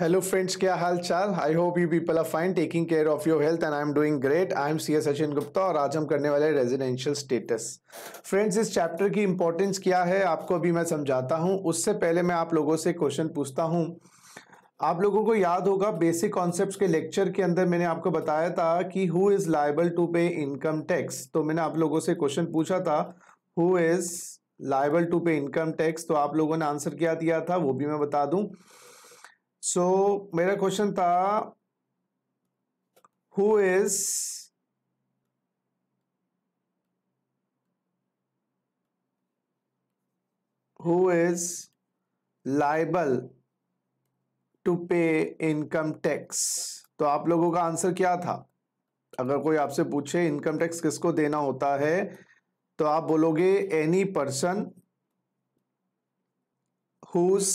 Hello friends हाल चाल I hope you people are fine taking care of your health and I am doing great I am C S Sachin Gupta और आज हम करने वाले residential status friends इस chapter की इंपॉर्टेंस क्या है आपको अभी मैं समझाता हूँ उससे पहले मैं आप लोगों से क्वेश्चन पूछता हूँ आप लोगों को याद होगा बेसिक कॉन्सेप्ट के लेक्चर के अंदर मैंने आपको बताया था कि who is liable to pay income tax तो मैंने आप लोगों से क्वेश्चन पूछा था who is liable to pay income tax तो आप लोगों ने आंसर क्या दिया था वो भी मैं बता दूं सो so, मेरा क्वेश्चन था who is who is liable to pay income tax तो आप लोगों का आंसर क्या था अगर कोई आपसे पूछे इनकम टैक्स किसको देना होता है तो आप बोलोगे any person whose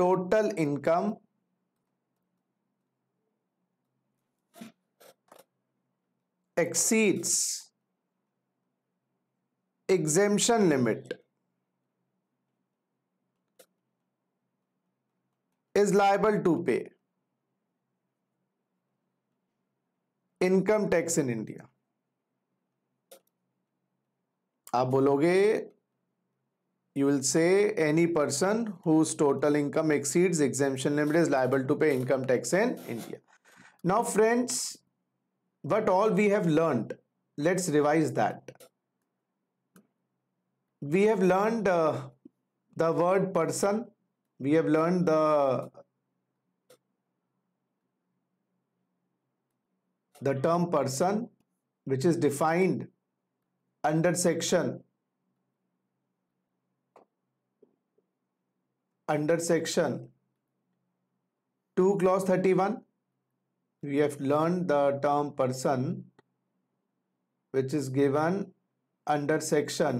total income exceeds exemption limit is liable to pay income tax in India आप बोलोगे you will say any person whose total income exceeds exemption limit is liable to pay income tax in India. Now friends, what all we have learned, let's revise that. We have learned uh, the word person, we have learned the the term person which is defined under section under section 2 clause 31 we have learned the term person which is given under section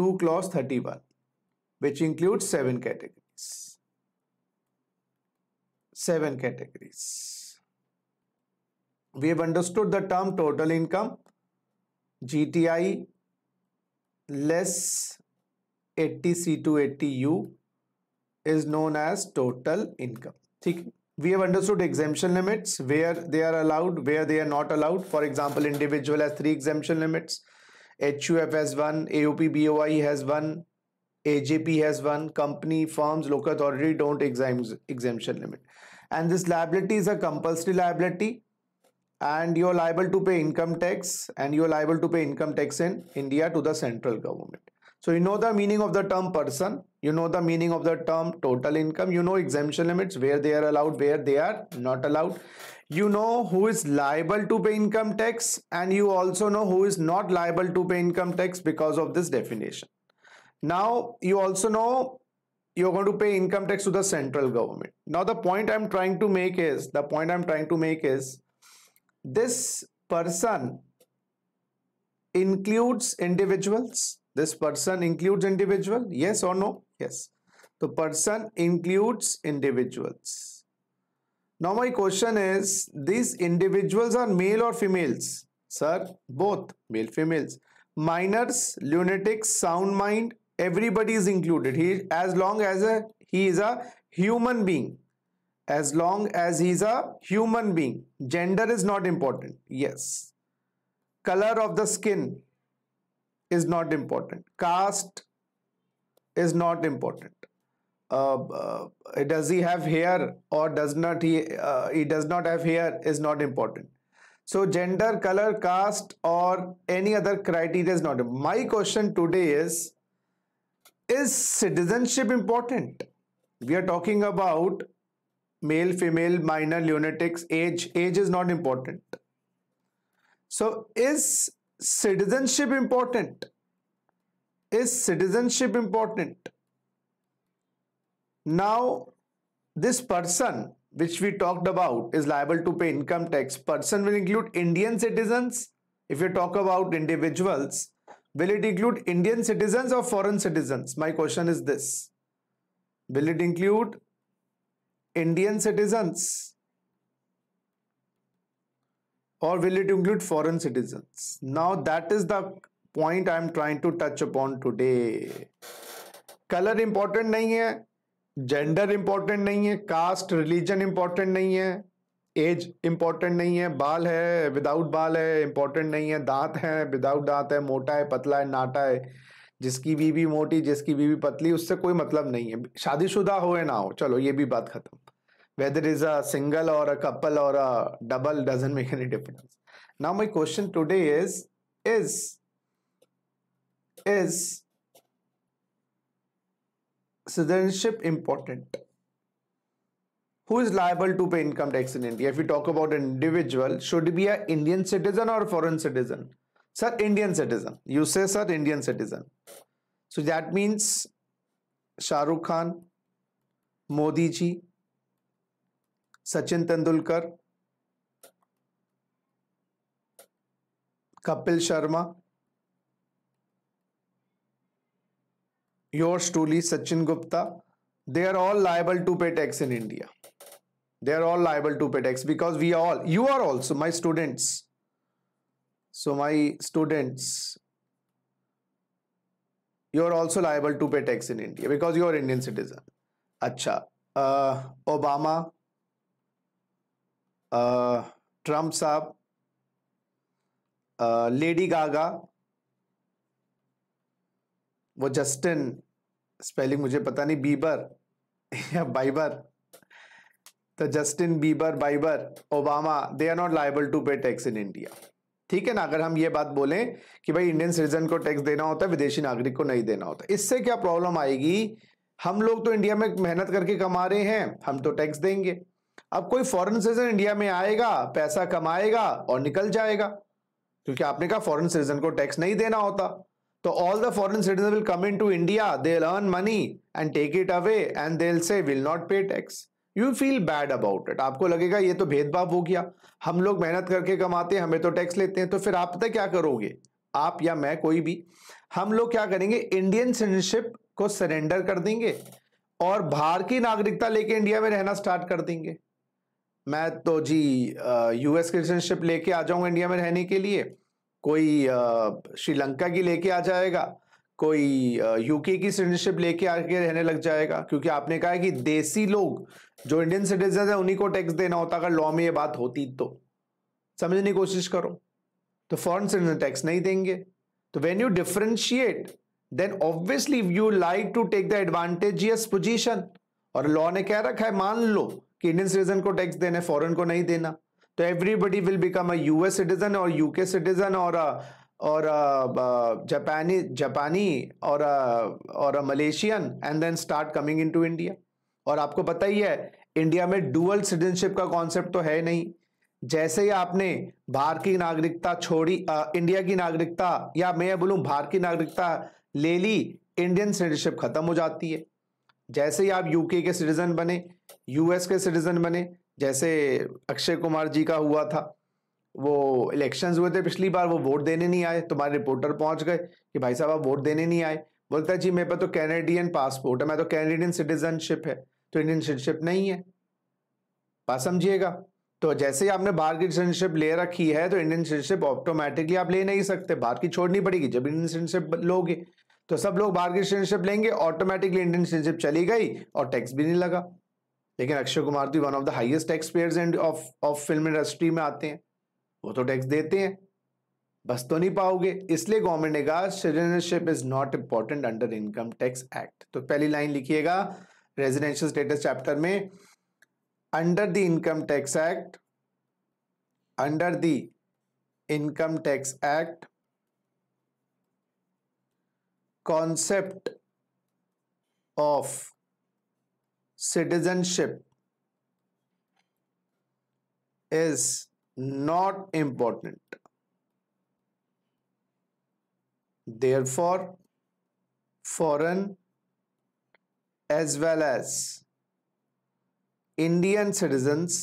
2 clause 31 which includes 7 categories 7 categories we have understood the term total income GTI less 80C280U is known as total income. Thik? We have understood exemption limits, where they are allowed, where they are not allowed. For example, individual has three exemption limits. HUF has one, AOP BOI has one, AJP has one, company, firms, local authority don't exempt exemption limit. And this liability is a compulsory liability and you're liable to pay income tax and you're liable to pay income tax in India to the central government. So you know the meaning of the term person, you know the meaning of the term total income, you know exemption limits, where they are allowed, where they are not allowed. You know who is liable to pay income tax and you also know who is not liable to pay income tax because of this definition. Now you also know you're going to pay income tax to the central government. Now the point I'm trying to make is, the point I'm trying to make is, this person includes individuals this person includes individual? Yes or no? Yes. The person includes individuals. Now my question is, these individuals are male or females? Sir, both male females. Minors, lunatics, sound mind, everybody is included. He, as long as a, he is a human being. As long as he is a human being. Gender is not important. Yes. Color of the skin is not important. Caste is not important. Uh, uh, does he have hair or does not he uh, he does not have hair is not important. So gender, color, caste or any other criteria is not. My question today is, is citizenship important? We are talking about male, female, minor, lunatics, age. Age is not important. So is citizenship important? Is citizenship important? Now, this person which we talked about is liable to pay income tax. Person will include Indian citizens. If you talk about individuals, will it include Indian citizens or foreign citizens? My question is this. Will it include Indian citizens? or will it include foreign citizens? Now that is the point I am trying to touch upon today. Colour important नहीं है gender important नहीं है caste religion important नहीं है as important नहीं है बाल है विदाउट बाल है इंपॉर्टेंट नहीं है दांत है विदाउट दांत है मोटा है पतला है नाटा है जिसकी बीवी मोटी जिसकी बीवी पतली उससे कोई मतलब नहीं है शादीशुदा हो या ना हो चलो ये भी बात खत्म whether it is a single or a couple or a double doesn't make any difference now my question today is is is citizenship important who is liable to pay income tax in India? If we talk about an individual, should he be an Indian citizen or foreign citizen? Sir, Indian citizen. You say, sir, Indian citizen. So that means Shahrukh Khan, Modi ji, Sachin Tendulkar Kapil Sharma your truly Sachin Gupta they are all liable to pay tax in India they are all liable to pay tax because we all you are also my students so my students you are also liable to pay tax in India because you are Indian citizen अच्छा Obama uh, Trump साहब Lady Gaga वो Justin spelling मुझे पता नहीं Bieber या Bieber तो Justin Bieber Bieber Obama they are not liable to pay tax in India ठीक है ना अगर हम ये बात बोलें कि भाई इंडियन सिटीजन को टैक्स देना होता है विदेशी नागरिक को नहीं देना होता इससे क्या प्रॉब्लम आएगी हम लोग तो इंडिया में मेहनत करके कमा रहे हैं हम तो टैक्स देंगे अब कोई फॉरेन सिटीजन इंडिया में आएगा पैसा कमाएगा और निकल जाएगा क्योंकि आपने कहा फॉरेन सिटीजन को टैक्स नहीं देना होता तो all the foreign citizen will come into India they earn money and take it away and they say will not pay tax you feel bad about it आपको लगेगा ये तो भेदभाव हो गया हम लोग मेहनत करके कमाते हैं हमें तो टैक्स लेते हैं तो फिर आप तो क्या करोगे आप या मैं कोई भी हम लोग क्या करेंगे इंडियन सिटीजनशिप को सरेंडर कर देंगे और भारतीय नागरिकता लेके इंडिया में रहना स्टार्ट कर देंगे मैं तो जी यूएस सिटीजनशिप लेके आ जाऊंगा इंडिया में रहने के लिए कोई श्रीलंका की लेके आ जाएगा कोई यूके की सिटीजनशिप लेके आके रहने लग जाएगा क्योंकि आपने कहा है कि देसी लोग जो इंडियन सिटीजन है उन्हीं को टैक्स देना होता अगर लॉ में ये बात होती तो समझने की कोशिश करो तो फॉरन सिटीजन टैक्स नहीं देंगे तो when you differentiate then obviously you like to take the advantageous position और लॉ ने कह रखा है मान लो कि इंडियन सिटीजन को टैक्स देना है फॉरन को नहीं देना तो everybody will become a US citizen और यूके सिटीजन और और जापानी जापानी और आ, और Malaysian and then start coming into India और आपको पता ही है इंडिया में डुअल सिटीजनशिप का कॉन्सेप्ट तो है नहीं जैसे ही आपने भारत की नागरिकता छोड़ी आ, इंडिया की नागरिकता या मैं बोलूं भारत की नागरिकता ले ली इंडियन सिटीजनशिप खत्म हो जाती है जैसे ही आप यूके के सिटीजन बने यूएस के सिटीजन बने जैसे अक्षय कुमार जी का हुआ था वो इलेक्शंस हुए थे पिछली बार वो वोट देने नहीं आए तुम्हारे रिपोर्टर पहुंच गए कि भाई साहब आप वोट देने नहीं आए बोलता जी मेरे पास तो कैनेडियन पासपोर्ट है मैं तो कैनेडियन सिटीजनशिप है तो इंडियन सिटीजनशिप नहीं है बात समझिएगा तो जैसे ही आपने बाहर की सिटीजनशिप ले रखी है तो इंडियन सिटीजनशिप ऑटोमेटिकली आप ले नहीं सकते बाहर की छोड़नी पड़ेगी जब इंडियन सिटीजनशिप लोगे तो सब लोग बाहर की सिटीजनशिप लेंगे ऑटोमेटिकली इंडियन सिटीजनशिप चली गई और टैक्स भी नहीं लगा लेकिन अक्षय कुमार तो one of the highest tax payers and of of film industry में आते हैं वो तो टैक्स देते हैं बस तो नहीं पाओगे इसलिए गवर्नमेंट ने कहा citizenship is not important under income tax act तो पहली लाइन लिखिएगा रेजिडेंशियल स्टेटस चैप्टर में under the income tax act under the income tax act concept of citizenship is not important. Therefore, foreign as well as Indian citizens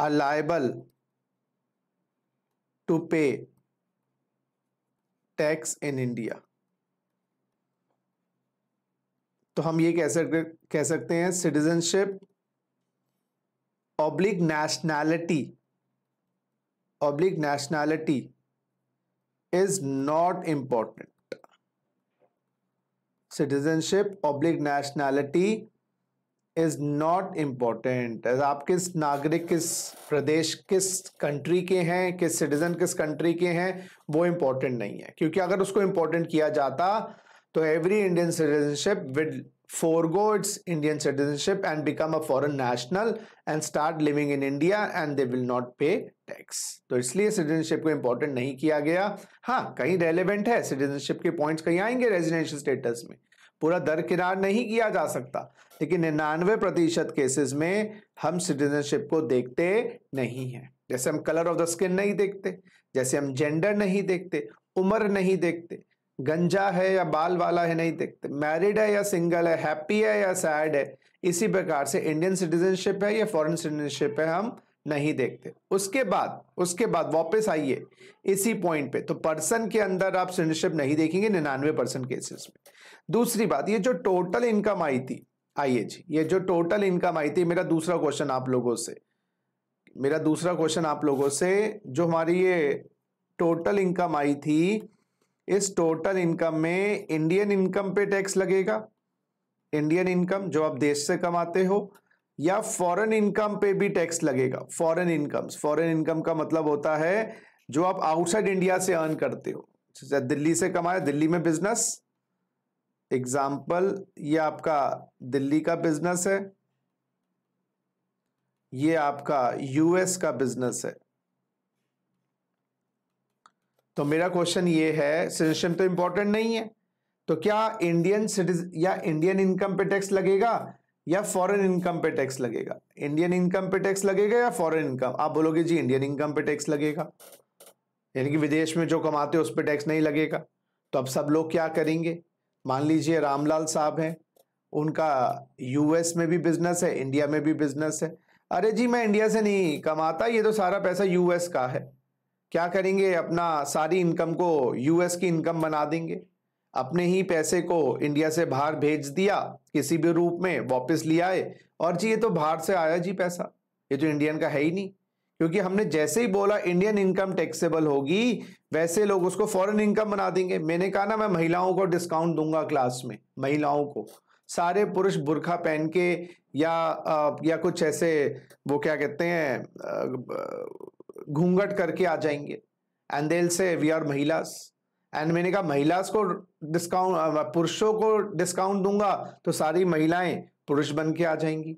are liable to pay tax in India तो हम ये कह सकते कह सकते हैं citizenship oblique nationality oblique nationality is not important citizenship oblique nationality is not important आप किस नागरिक किस प्रदेश किस कंट्री के हैं किस सिटीजन किस कंट्री के हैं वो इम्पोर्टेंट नहीं है क्योंकि अगर उसको इम्पोर्टेंट किया जाता तो every Indian citizenship with go its Indian citizenship and become a foreign national and start living in India and they will not pay tax तो इसलिए सिटीजनशिप को इम्पोर्टेंट नहीं किया गया हाँ कहीं रेलिवेंट है सिटीजनशिप के पॉइंट कहीं आएंगे रेजिडेंशियल स्टेटस में पूरा दरकिनार नहीं किया जा सकता लेकिन निन्यानवे प्रतिशत केसेस में हम सिटीजनशिप को देखते नहीं हैं जैसे हम कलर ऑफ द स्किन नहीं देखते जैसे हम जेंडर नहीं देखते उम्र नहीं देखते गंजा है या बाल वाला है नहीं देखते मैरिड है या सिंगल है हैप्पी है या सैड है इसी प्रकार से इंडियन सिटीजनशिप है या फॉरेन सिटीजनशिप है हम नहीं देखते उसके बाद उसके बाद वापस आइए इसी पॉइंट पे तो पर्सन के अंदर आप सिटीजनशिप नहीं देखेंगे निन्यानवे परसेंट केसेस में दूसरी बात ये जो टोटल इनकम आई थी आइए जी ये जो टोटल इनकम आई थी मेरा दूसरा क्वेश्चन आप लोगों से मेरा दूसरा क्वेश्चन आप लोगों से जो हमारी ये टोटल इनकम आई थी इस टोटल इनकम में इंडियन इनकम पे टैक्स लगेगा इंडियन इनकम जो आप देश से कमाते हो या फॉरेन इनकम पे भी टैक्स लगेगा फॉरेन इनकम फॉरेन इनकम का मतलब होता है जो आप आउटसाइड इंडिया से अर्न करते हो जैसे दिल्ली से कमाया दिल्ली में बिजनेस एग्जाम्पल ये आपका दिल्ली का बिजनेस है ये आपका यूएस का बिजनेस है तो मेरा क्वेश्चन ये है सिटीजनशिप तो इंपॉर्टेंट नहीं है तो क्या इंडियन सिटीजन या इंडियन इनकम पे टैक्स लगेगा या फॉरेन इनकम पे टैक्स लगेगा इंडियन इनकम पे टैक्स लगेगा या फॉरेन इनकम आप बोलोगे जी इंडियन इनकम पे टैक्स लगेगा यानी कि विदेश में जो कमाते हो उस पर टैक्स नहीं लगेगा तो अब सब लोग क्या करेंगे मान लीजिए रामलाल साहब हैं उनका यूएस में भी बिजनेस है इंडिया में भी बिजनेस है अरे जी मैं इंडिया से नहीं कमाता ये तो सारा पैसा यूएस का है क्या करेंगे अपना सारी इनकम को यूएस की इनकम बना देंगे अपने ही पैसे को इंडिया से बाहर भेज दिया किसी भी रूप में वापस लिया आए और जी ये तो बाहर से आया जी पैसा ये तो इंडियन का है ही नहीं क्योंकि हमने जैसे ही बोला इंडियन इनकम टैक्सेबल होगी वैसे लोग उसको फॉरेन इनकम बना देंगे मैंने कहा ना मैं महिलाओं को डिस्काउंट दूंगा क्लास में महिलाओं को सारे पुरुष बुरखा पहन के या या कुछ ऐसे वो क्या कहते हैं घूंघट करके आ जाएंगे एंड देल से वी आर महिलास एंड मैंने कहा महिलास को डिस्काउंट पुरुषों को डिस्काउंट दूंगा तो सारी महिलाएं पुरुष बन के आ जाएंगी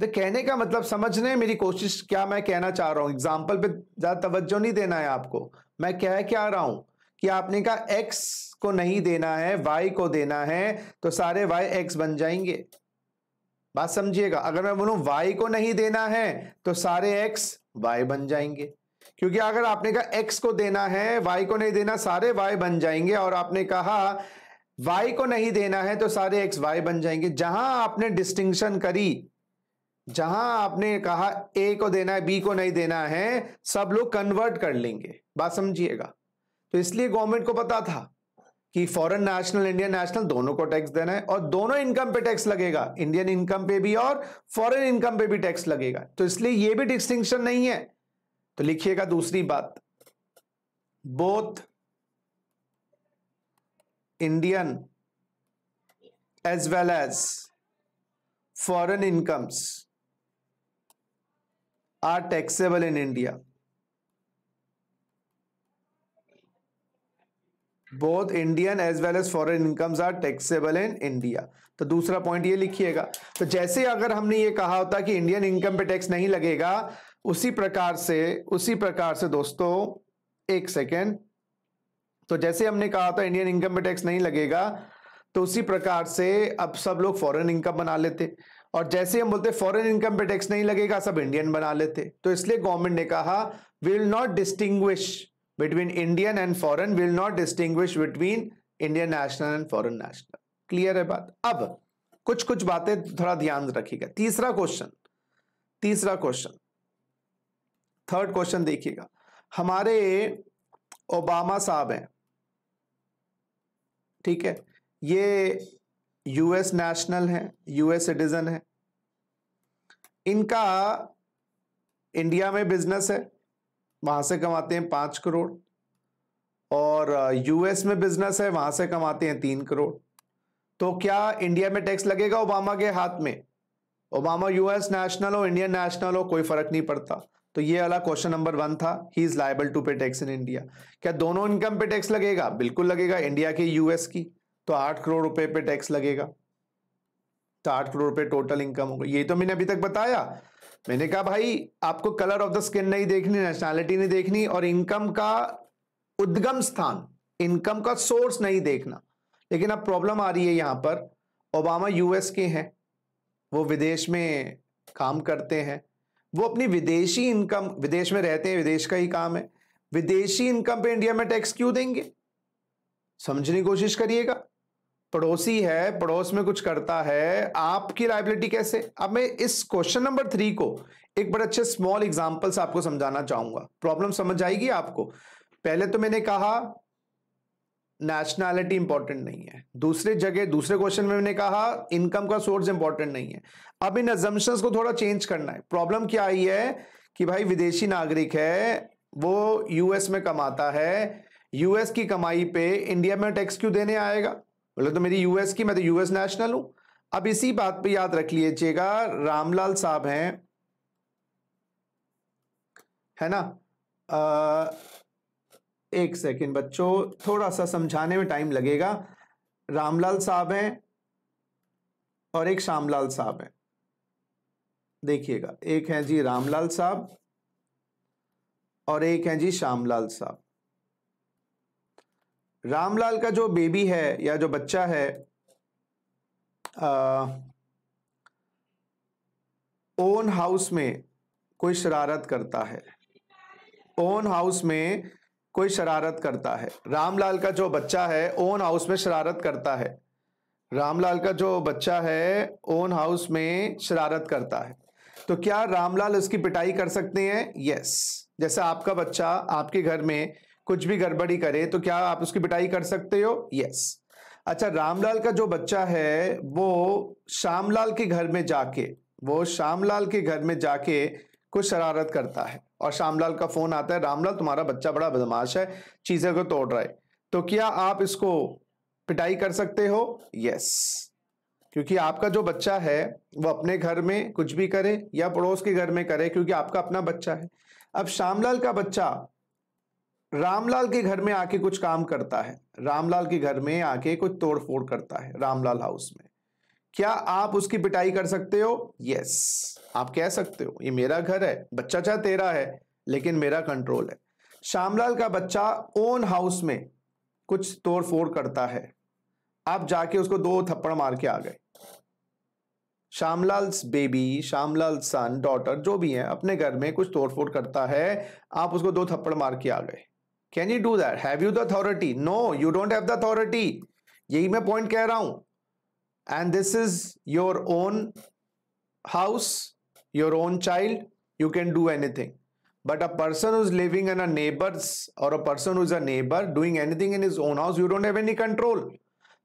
द तो कहने का मतलब समझने मेरी कोशिश क्या मैं कहना चाह रहा हूं एग्जाम्पल पे ज़्यादा तवज्जो नहीं देना है आपको मैं क्या क्या रहा हूं कि आपने कहा एक्स को नहीं देना है वाई को देना है तो सारे वाई एक्स बन जाएंगे बात समझिएगा अगर मैं बोलूं वाई को नहीं देना है तो सारे एक्स वाई बन जाएंगे क्योंकि अगर आपने कहा एक्स को देना है वाई को नहीं देना सारे वाई बन जाएंगे और आपने कहा वाई को नहीं देना है तो सारे एक्स वाई बन जाएंगे जहां आपने डिस्टिंक्शन करी जहां आपने कहा ए को देना है बी को नहीं देना है सब लोग कन्वर्ट कर लेंगे बात समझिएगा तो इसलिए गवर्नमेंट को पता था कि फॉरेन नेशनल इंडियन नेशनल दोनों को टैक्स देना है और दोनों इनकम पे टैक्स लगेगा इंडियन इनकम पे भी और फॉरेन इनकम पे भी टैक्स लगेगा तो इसलिए यह भी डिस्टिंक्शन नहीं है तो लिखिएगा दूसरी बात both Indian as well as foreign incomes are taxable in India. Both Indian as well as foreign incomes are taxable in India तो दूसरा पॉइंट ये लिखिएगा तो जैसे अगर हमने ये कहा होता कि इंडियन इनकम पे टैक्स नहीं लगेगा उसी प्रकार से उसी प्रकार से दोस्तों एक सेकेंड तो जैसे हमने कहा था इंडियन इनकम पे टैक्स नहीं लगेगा तो उसी प्रकार से अब सब लोग फॉरेन इनकम बना लेते और जैसे हम बोलते फॉरेन इनकम पे टैक्स नहीं लगेगा सब इंडियन बना लेते तो इसलिए गवर्नमेंट ने कहा will not distinguish between Indian and foreign will not distinguish between Indian national and foreign national clear है बात अब कुछ कुछ बातें थोड़ा ध्यान रखिएगा तीसरा क्वेश्चन तीसरा क्वेश्चन थर्ड क्वेश्चन देखिएगा हमारे ओबामा साहब हैं ठीक है ये यूएस नेशनल हैं यूएस सिटीजन हैं इनका इंडिया में बिजनेस है वहां से कमाते हैं पांच करोड़ और यूएस में बिजनेस है वहां से कमाते हैं तीन करोड़ तो क्या इंडिया में टैक्स लगेगा ओबामा के हाथ में ओबामा यूएस नेशनल हो इंडियन नेशनल हो कोई फर्क नहीं पड़ता तो ये वाला क्वेश्चन नंबर वन था he is liable to pay tax in India क्या दोनों इनकम पे टैक्स लगेगा बिल्कुल लगेगा इंडिया के यूएस की तो आठ करोड़ रुपए पे टैक्स लगेगा तो आठ करोड़ रुपए टोटल इनकम होगा ये तो मैंने अभी तक बताया मैंने कहा भाई आपको कलर ऑफ द स्किन नहीं देखनी नेशनैलिटी नहीं देखनी और इनकम का उद्गम स्थान इनकम का सोर्स नहीं देखना लेकिन अब प्रॉब्लम आ रही है यहां पर ओबामा यूएस के हैं वो विदेश में काम करते हैं वो अपनी विदेशी इनकम विदेश में रहते हैं विदेश का ही काम है विदेशी इनकम पे इंडिया में टैक्स क्यों देंगे समझने की कोशिश करिएगा पड़ोसी है पड़ोस में कुछ करता है आपकी लाइबिलिटी कैसे अब मैं इस क्वेश्चन नंबर थ्री को एक बड़े अच्छे स्मॉल एग्जाम्पल से आपको समझाना चाहूंगा प्रॉब्लम समझ आएगी आपको पहले तो मैंने कहा नेशनैलिटी इंपॉर्टेंट नहीं है दूसरे जगह दूसरे क्वेश्चन में मैंने कहा इनकम का सोर्स इंपॉर्टेंट नहीं है अब इन एजम्पन्स को थोड़ा चेंज करना है प्रॉब्लम क्या आई है कि भाई विदेशी नागरिक है वो यूएस में कमाता है यूएस की कमाई पे इंडिया में टैक्स क्यों देने आएगा बोले तो मेरी यूएस की मैं तो यूएस नेशनल हूं अब इसी बात पे याद रख लीजिएगा रामलाल साहब हैं है ना आ, एक सेकेंड बच्चों थोड़ा सा समझाने में टाइम लगेगा रामलाल साहब हैं और एक श्यामलाल साहब हैं देखिएगा एक हैं जी रामलाल साहब और एक हैं जी श्यामलाल साहब रामलाल का जो बेबी है या जो बच्चा है ओन हाउस में कोई शरारत करता है ओन हाउस में कोई शरारत करता है रामलाल का जो बच्चा है ओन हाउस में शरारत करता है रामलाल का जो बच्चा है ओन हाउस में शरारत करता है तो क्या रामलाल उसकी पिटाई कर सकते हैं यस जैसे आपका बच्चा आपके घर में कुछ भी गड़बड़ी करे तो क्या आप उसकी पिटाई कर सकते हो यस अच्छा रामलाल का जो बच्चा है वो श्यामलाल के घर में जाके वो श्यामलाल के घर में जाके कुछ शरारत करता है और श्यामलाल का फोन आता है रामलाल तुम्हारा बच्चा बड़ा बदमाश है चीजें को तोड़ रहा है तो क्या आप इसको पिटाई कर सकते हो यस क्योंकि आपका जो बच्चा है वो अपने घर में कुछ भी करे या पड़ोस के घर में करे क्योंकि आपका अपना बच्चा है अब श्यामलाल का बच्चा रामलाल के घर में आके कुछ काम करता है रामलाल के घर में आके कुछ तोड़फोड़ करता है रामलाल हाउस में क्या आप उसकी पिटाई कर सकते हो यस आप कह सकते हो ये मेरा घर है बच्चा चाहे तेरा है लेकिन मेरा कंट्रोल है श्यामलाल का बच्चा ओन हाउस में कुछ तोड़फोड़ करता है आप जाके उसको दो थप्पड़ मार के आ गए Shyamlal baby Shyamlal son daughter जो भी है अपने घर में कुछ तोड़फोड़ करता है आप उसको दो थप्पड़ मार के आ गए can you do that have you the authority no you don't have the authority यही मैं पॉइंट कह रहा हूं and this is your own house your own child you can do anything but a person is living in a neighbours और a person is a neighbour doing anything in his own house you don't have any control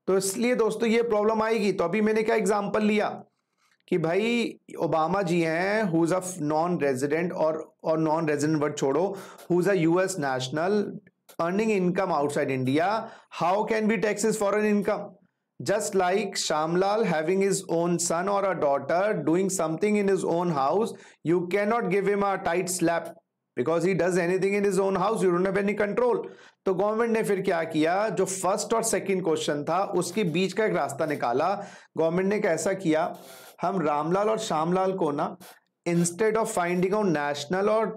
तो इसलिए दोस्तों ये problem आएगी तो अभी मैंने क्या एग्जाम्पल लिया कि भाई ओबामा जी हैं हुज़ अ नॉन रेजिडेंट और और नॉन रेजिडेंट वर्ड छोड़ो who's a US national earning income outside India how can be tax taxes foreign income just like Shyamlal having his own son और a daughter doing something in his own house you can not give him a tight slap because he does anything in his own house you don't have any control तो government ने फिर क्या किया जो first और second question था उसके बीच का एक रास्ता निकाला गवर्नमेंट ने कैसा किया हम रामलाल और श्यामलाल को ना instead of finding out national और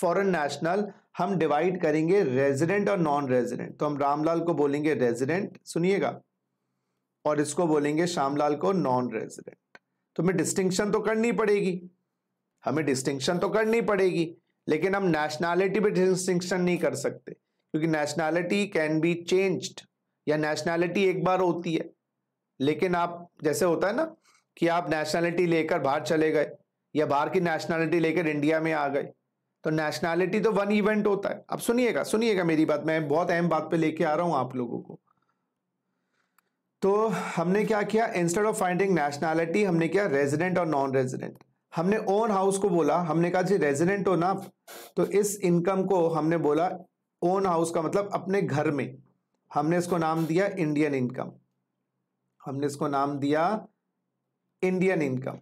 फॉरेन नेशनल हम डिवाइड करेंगे रेजिडेंट और नॉन रेजिडेंट तो हम रामलाल को बोलेंगे रेजिडेंट सुनिएगा और इसको बोलेंगे श्यामलाल को नॉन रेजिडेंट तो हमें डिस्टिंक्शन तो करनी पड़ेगी हमें डिस्टिंक्शन तो करनी पड़ेगी लेकिन हम नेशनैलिटी पे डिस्टिंक्शन नहीं कर सकते क्योंकि नेशनैलिटी कैन बी चेंज्ड या नेशनैलिटी एक बार होती है लेकिन आप जैसे होता है ना कि आप नेशनैलिटी लेकर बाहर चले गए या बाहर की नेशनैलिटी लेकर इंडिया में आ गए तो नेशनैलिटी तो वन इवेंट होता है अब सुनिएगा सुनिएगा मेरी बात मैं बहुत अहम बात पे लेके आ रहा हूँ आप लोगों को तो हमने क्या किया इंस्टेड ऑफ फाइंडिंग नेशनैलिटी हमने किया रेजिडेंट और नॉन रेजिडेंट हमने ओन हाउस को बोला हमने कहा जी रेजिडेंट हो ना तो इस इनकम को हमने बोला ओन हाउस का मतलब अपने घर में हमने इसको नाम दिया इंडियन इनकम हमने इसको नाम दिया इंडियन इनकम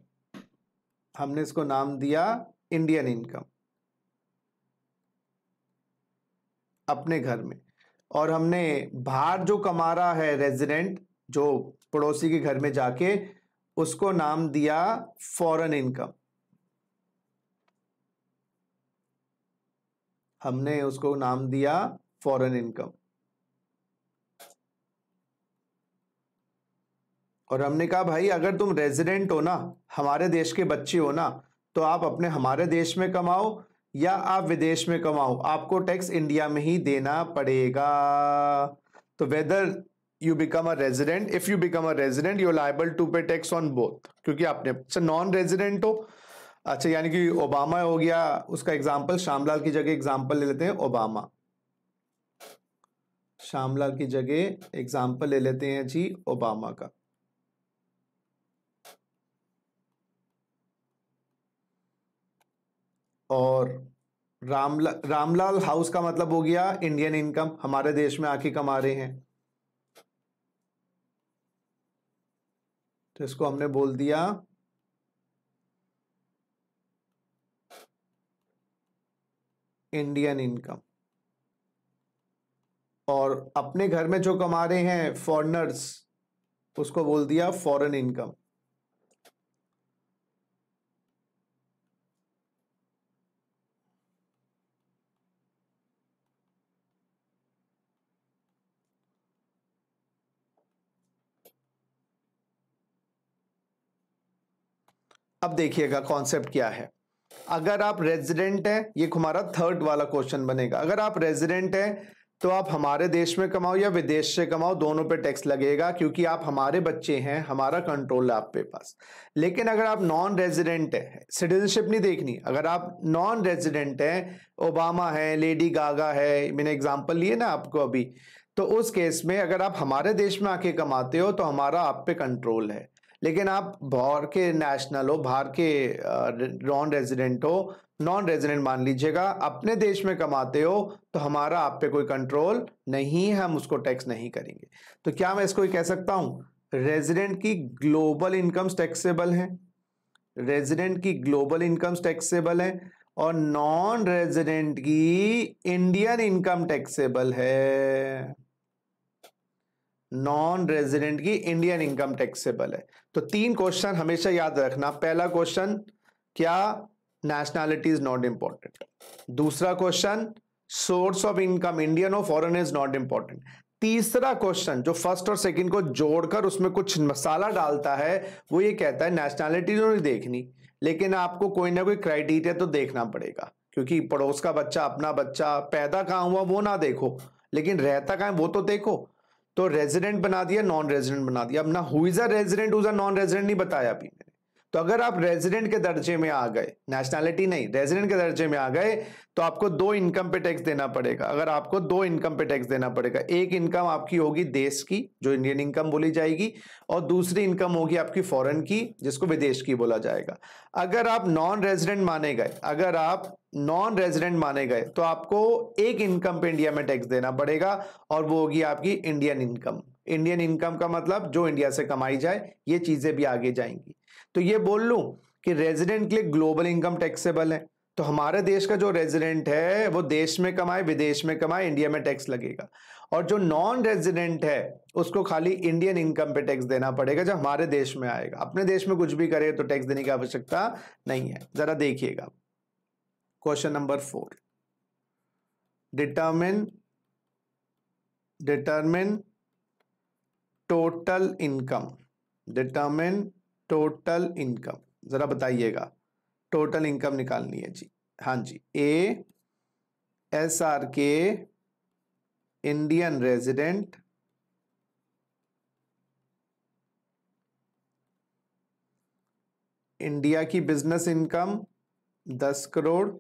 हमने इसको नाम दिया इंडियन इनकम अपने घर में और हमने बाहर जो कमा रहा है रेजिडेंट जो पड़ोसी के घर में जाके उसको नाम दिया फॉरेन इनकम हमने उसको नाम दिया फॉरेन इनकम और हमने कहा भाई अगर तुम रेजिडेंट हो ना हमारे देश के बच्चे हो ना तो आप अपने हमारे देश में कमाओ या आप विदेश में कमाओ आपको टैक्स इंडिया में ही देना पड़ेगा तो whether you become a resident if you become a resident you liable to pay tax on both क्योंकि आपने अच्छा नॉन रेजिडेंट हो अच्छा यानी कि ओबामा हो गया उसका एग्जाम्पल श्यामलाल की जगह एग्जाम्पल ले लेते हैं ओबामा श्यामलाल की जगह एग्जाम्पल ले लेते हैं जी ओबामा का और रामला रामलाल हाउस का मतलब हो गया इंडियन इनकम हमारे देश में आके कमा रहे हैं तो इसको हमने बोल दिया इंडियन इनकम और अपने घर में जो कमा रहे हैं फॉरनर्स उसको बोल दिया फॉरेन इनकम अब देखिएगा कॉन्सेप्ट क्या है अगर आप रेजिडेंट हैं ये हमारा थर्ड वाला क्वेश्चन बनेगा अगर आप रेजिडेंट हैं तो आप हमारे देश में कमाओ या विदेश से कमाओ दोनों पे टैक्स लगेगा क्योंकि आप हमारे बच्चे हैं हमारा कंट्रोल है आपके पास लेकिन अगर आप नॉन रेजिडेंट हैं सिटीजनशिप नहीं देखनी अगर आप नॉन रेजिडेंट हैं ओबामा है लेडी गागा है मैंने एग्जांपल लिए ना आपको अभी तो उस केस में अगर आप हमारे देश में आके कमाते हो तो हमारा आप पे कंट्रोल है लेकिन आप भार के नेशनल हो बाहर के नॉन रेजिडेंट हो नॉन रेजिडेंट मान लीजिएगा अपने देश में कमाते हो तो हमारा आप पे कोई कंट्रोल नहीं है हम उसको टैक्स नहीं करेंगे तो क्या मैं इसको कह सकता हूँ रेजिडेंट की ग्लोबल इनकम्स टैक्सेबल हैं रेजिडेंट की ग्लोबल इनकम्स टैक्सेबल हैं और नॉन रेजिडेंट की इंडियन इनकम टैक्सेबल है नॉन रेजिडेंट की इंडियन इनकम टैक्सेबल है तो तीन क्वेश्चन हमेशा याद रखना पहला क्वेश्चन क्या नेशनैलिटी इज नॉट इंपॉर्टेंट दूसरा question source of income Indian और फॉरन इज नॉट इंपॉर्टेंट तीसरा क्वेश्चन जो फर्स्ट और सेकंड को जोड़कर उसमें कुछ मसाला डालता है वो ये कहता है नेशनैलिटी तो नहीं देखनी लेकिन आपको कोई ना कोई क्राइटेरिया तो देखना पड़ेगा क्योंकि पड़ोस का बच्चा अपना बच्चा पैदा कहाँ हुआ वो ना देखो लेकिन रहता कहाँ वो तो देखो तो रेजिडेंट बना दिया नॉन रेजिडेंट बना दिया अब ना हुईजा रेजिडेंट हुआ नॉन रेजिडेंट नहीं बताया अभी मैंने तो अगर आप रेजिडेंट के दर्जे में आ गए नेशनैलिटी नहीं रेजिडेंट के दर्जे में आ गए तो आपको दो इनकम पे टैक्स देना पड़ेगा अगर आपको दो इनकम पे टैक्स देना पड़ेगा एक इनकम आपकी होगी देश की जो इंडियन इनकम बोली जाएगी और दूसरी इनकम होगी आपकी फॉरेन की जिसको विदेश की बोला जाएगा अगर आप नॉन रेजिडेंट माने गए अगर आप नॉन रेजिडेंट माने गए तो आपको एक इनकम पे इंडिया में टैक्स देना पड़ेगा और वो होगी आपकी इंडियन इनकम इंडियन इनकम का मतलब जो इंडिया से कमाई जाए ये चीज़ें भी आगे जाएंगी तो ये बोल लूँ कि रेजिडेंट के लिए ग्लोबल इनकम टैक्सेबल है तो हमारे देश का जो रेजिडेंट है वो देश में कमाए विदेश में कमाए इंडिया में टैक्स लगेगा और जो नॉन रेजिडेंट है उसको खाली इंडियन इनकम पे टैक्स देना पड़ेगा जब हमारे देश में आएगा अपने देश में कुछ भी करे तो टैक्स देने की आवश्यकता नहीं है जरा देखिएगा question number four determine determine total income determine total income ज़रा बताइएगा टोटल इनकम निकालनी है जी हाँ जी A S R K Indian resident India की बिजनेस इनकम दस करोड़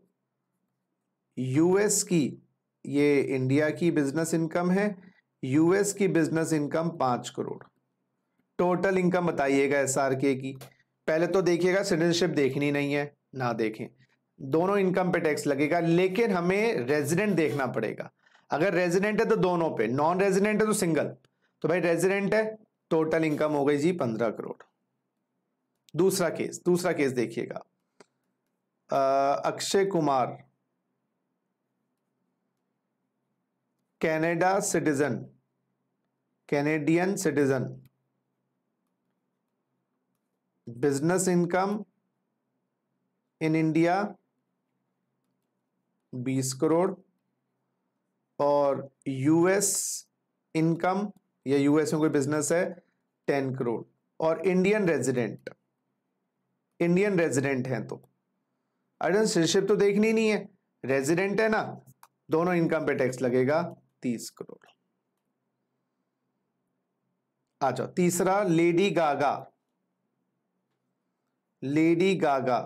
यूएस की ये इंडिया की बिजनेस इनकम है यूएस की बिजनेस इनकम पांच करोड़ टोटल इनकम बताइएगा एस आर के की पहले तो देखिएगा सिटीजनशिप देखनी नहीं है ना देखें दोनों इनकम पे टैक्स लगेगा लेकिन हमें रेजिडेंट देखना पड़ेगा अगर रेजिडेंट है तो दोनों पे नॉन रेजिडेंट है तो सिंगल तो भाई रेजिडेंट है टोटल इनकम हो गई जी पंद्रह करोड़ दूसरा केस दूसरा केस देखिएगा Akshay Kumar Canada citizen Canadian citizen business income in India 20 crore और यूएस इनकम या यूएस में कोई बिजनेस है 10 करोड़ और इंडियन रेजिडेंट इंडियन रेजिडेंट हैं तो अर्जन सिटीजनशिप तो देखनी नहीं है रेजिडेंट है ना दोनों इनकम पे टैक्स लगेगा 30 करोड़ अच्छा तीसरा Lady Gaga Lady Gaga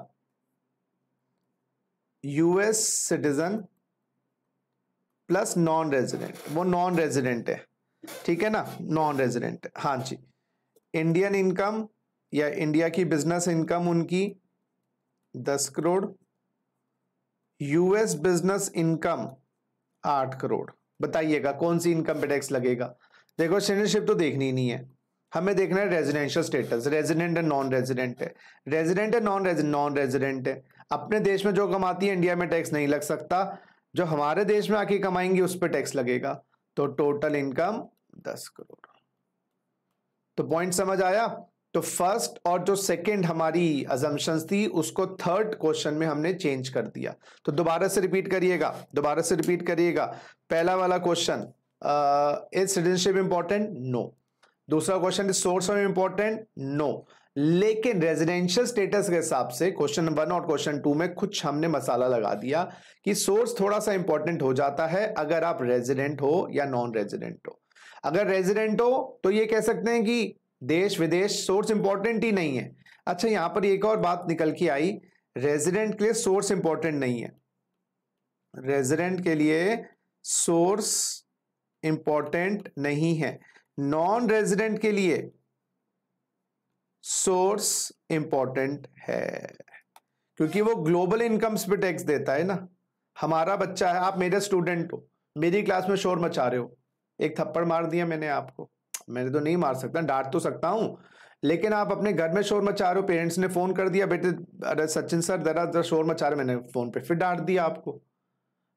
US citizen plus non resident वो नॉन रेजिडेंट है ठीक है ना नॉन रेजिडेंट हाँ जी इंडियन इनकम या इंडिया की बिजनेस इनकम उनकी दस करोड़ यूएस बिजनेस इनकम आठ करोड़ बताइएगा कौन सी इनकम पे टैक्स लगेगा देखो सीनियरशिप तो देखनी नहीं है हमें देखना है residential status resident and non resident है resident and non non resident है अपने देश में जो कमाती है इंडिया में टैक्स नहीं लग सकता जो हमारे देश में आके कमाएंगी उस पर टैक्स लगेगा तो टोटल इनकम दस करोड़ तो पॉइंट समझ आया तो फर्स्ट और जो सेकंड हमारी अजम्पशंस थी उसको थर्ड क्वेश्चन में हमने चेंज कर दिया तो दोबारा से रिपीट करिएगा दोबारा से रिपीट करिएगा पहला वाला question is citizenship important no दूसरा question source of important no लेकिन रेजिडेंशियल स्टेटस के हिसाब से क्वेश्चन वन और क्वेश्चन टू में कुछ हमने मसाला लगा दिया कि सोर्स थोड़ा सा इंपॉर्टेंट हो जाता है अगर आप रेजिडेंट हो या नॉन रेजिडेंट हो अगर रेजिडेंट हो तो ये कह सकते हैं कि देश विदेश सोर्स इंपॉर्टेंट ही नहीं है अच्छा यहां पर एक और बात निकल के आई रेजिडेंट के लिए सोर्स इंपॉर्टेंट नहीं है रेजिडेंट के लिए सोर्स इंपॉर्टेंट नहीं है नॉन रेजिडेंट के लिए सोर्स इंपॉर्टेंट है क्योंकि वो ग्लोबल इनकम्स पे टैक्स देता है ना हमारा बच्चा है आप मेरे स्टूडेंट हो मेरी क्लास में शोर मचा रहे हो एक थप्पड़ मार दिया मैंने आपको मैंने तो नहीं मार सकता डांट तो सकता हूं लेकिन आप अपने घर में शोर मचा रहे हो पेरेंट्स ने फ़ोन कर दिया बेटे अरे सचिन सर दरा जरा शोर मचा रहे मैंने फ़ोन पे फिर डांट दिया आपको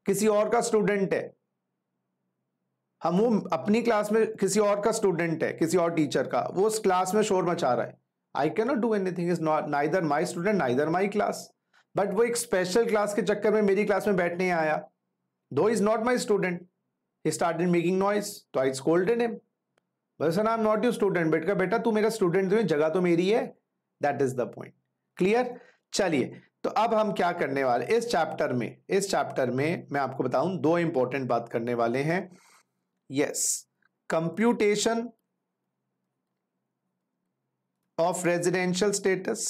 किसी और का स्टूडेंट है हम वो अपनी क्लास में किसी और का स्टूडेंट है किसी और टीचर का वो उस क्लास में शोर मचा रहा है I can not do thing is not neither my student neither my class but वो एक स्पेशल क्लास के चक्कर में मेरी क्लास में बैठने आया though is not my student he in making noise तो आई स्कोल्डेड हिम एम बस I am not you student बेटा बेटा तू मेरा स्टूडेंट तुम्हें जगह तो मेरी है that is the point clear चलिए तो अब हम क्या करने वाले इस चैप्टर में इस चैप्टर में मैं आपको बताऊं दो इंपॉर्टेंट बात करने वाले हैं Yes. Computation of residential status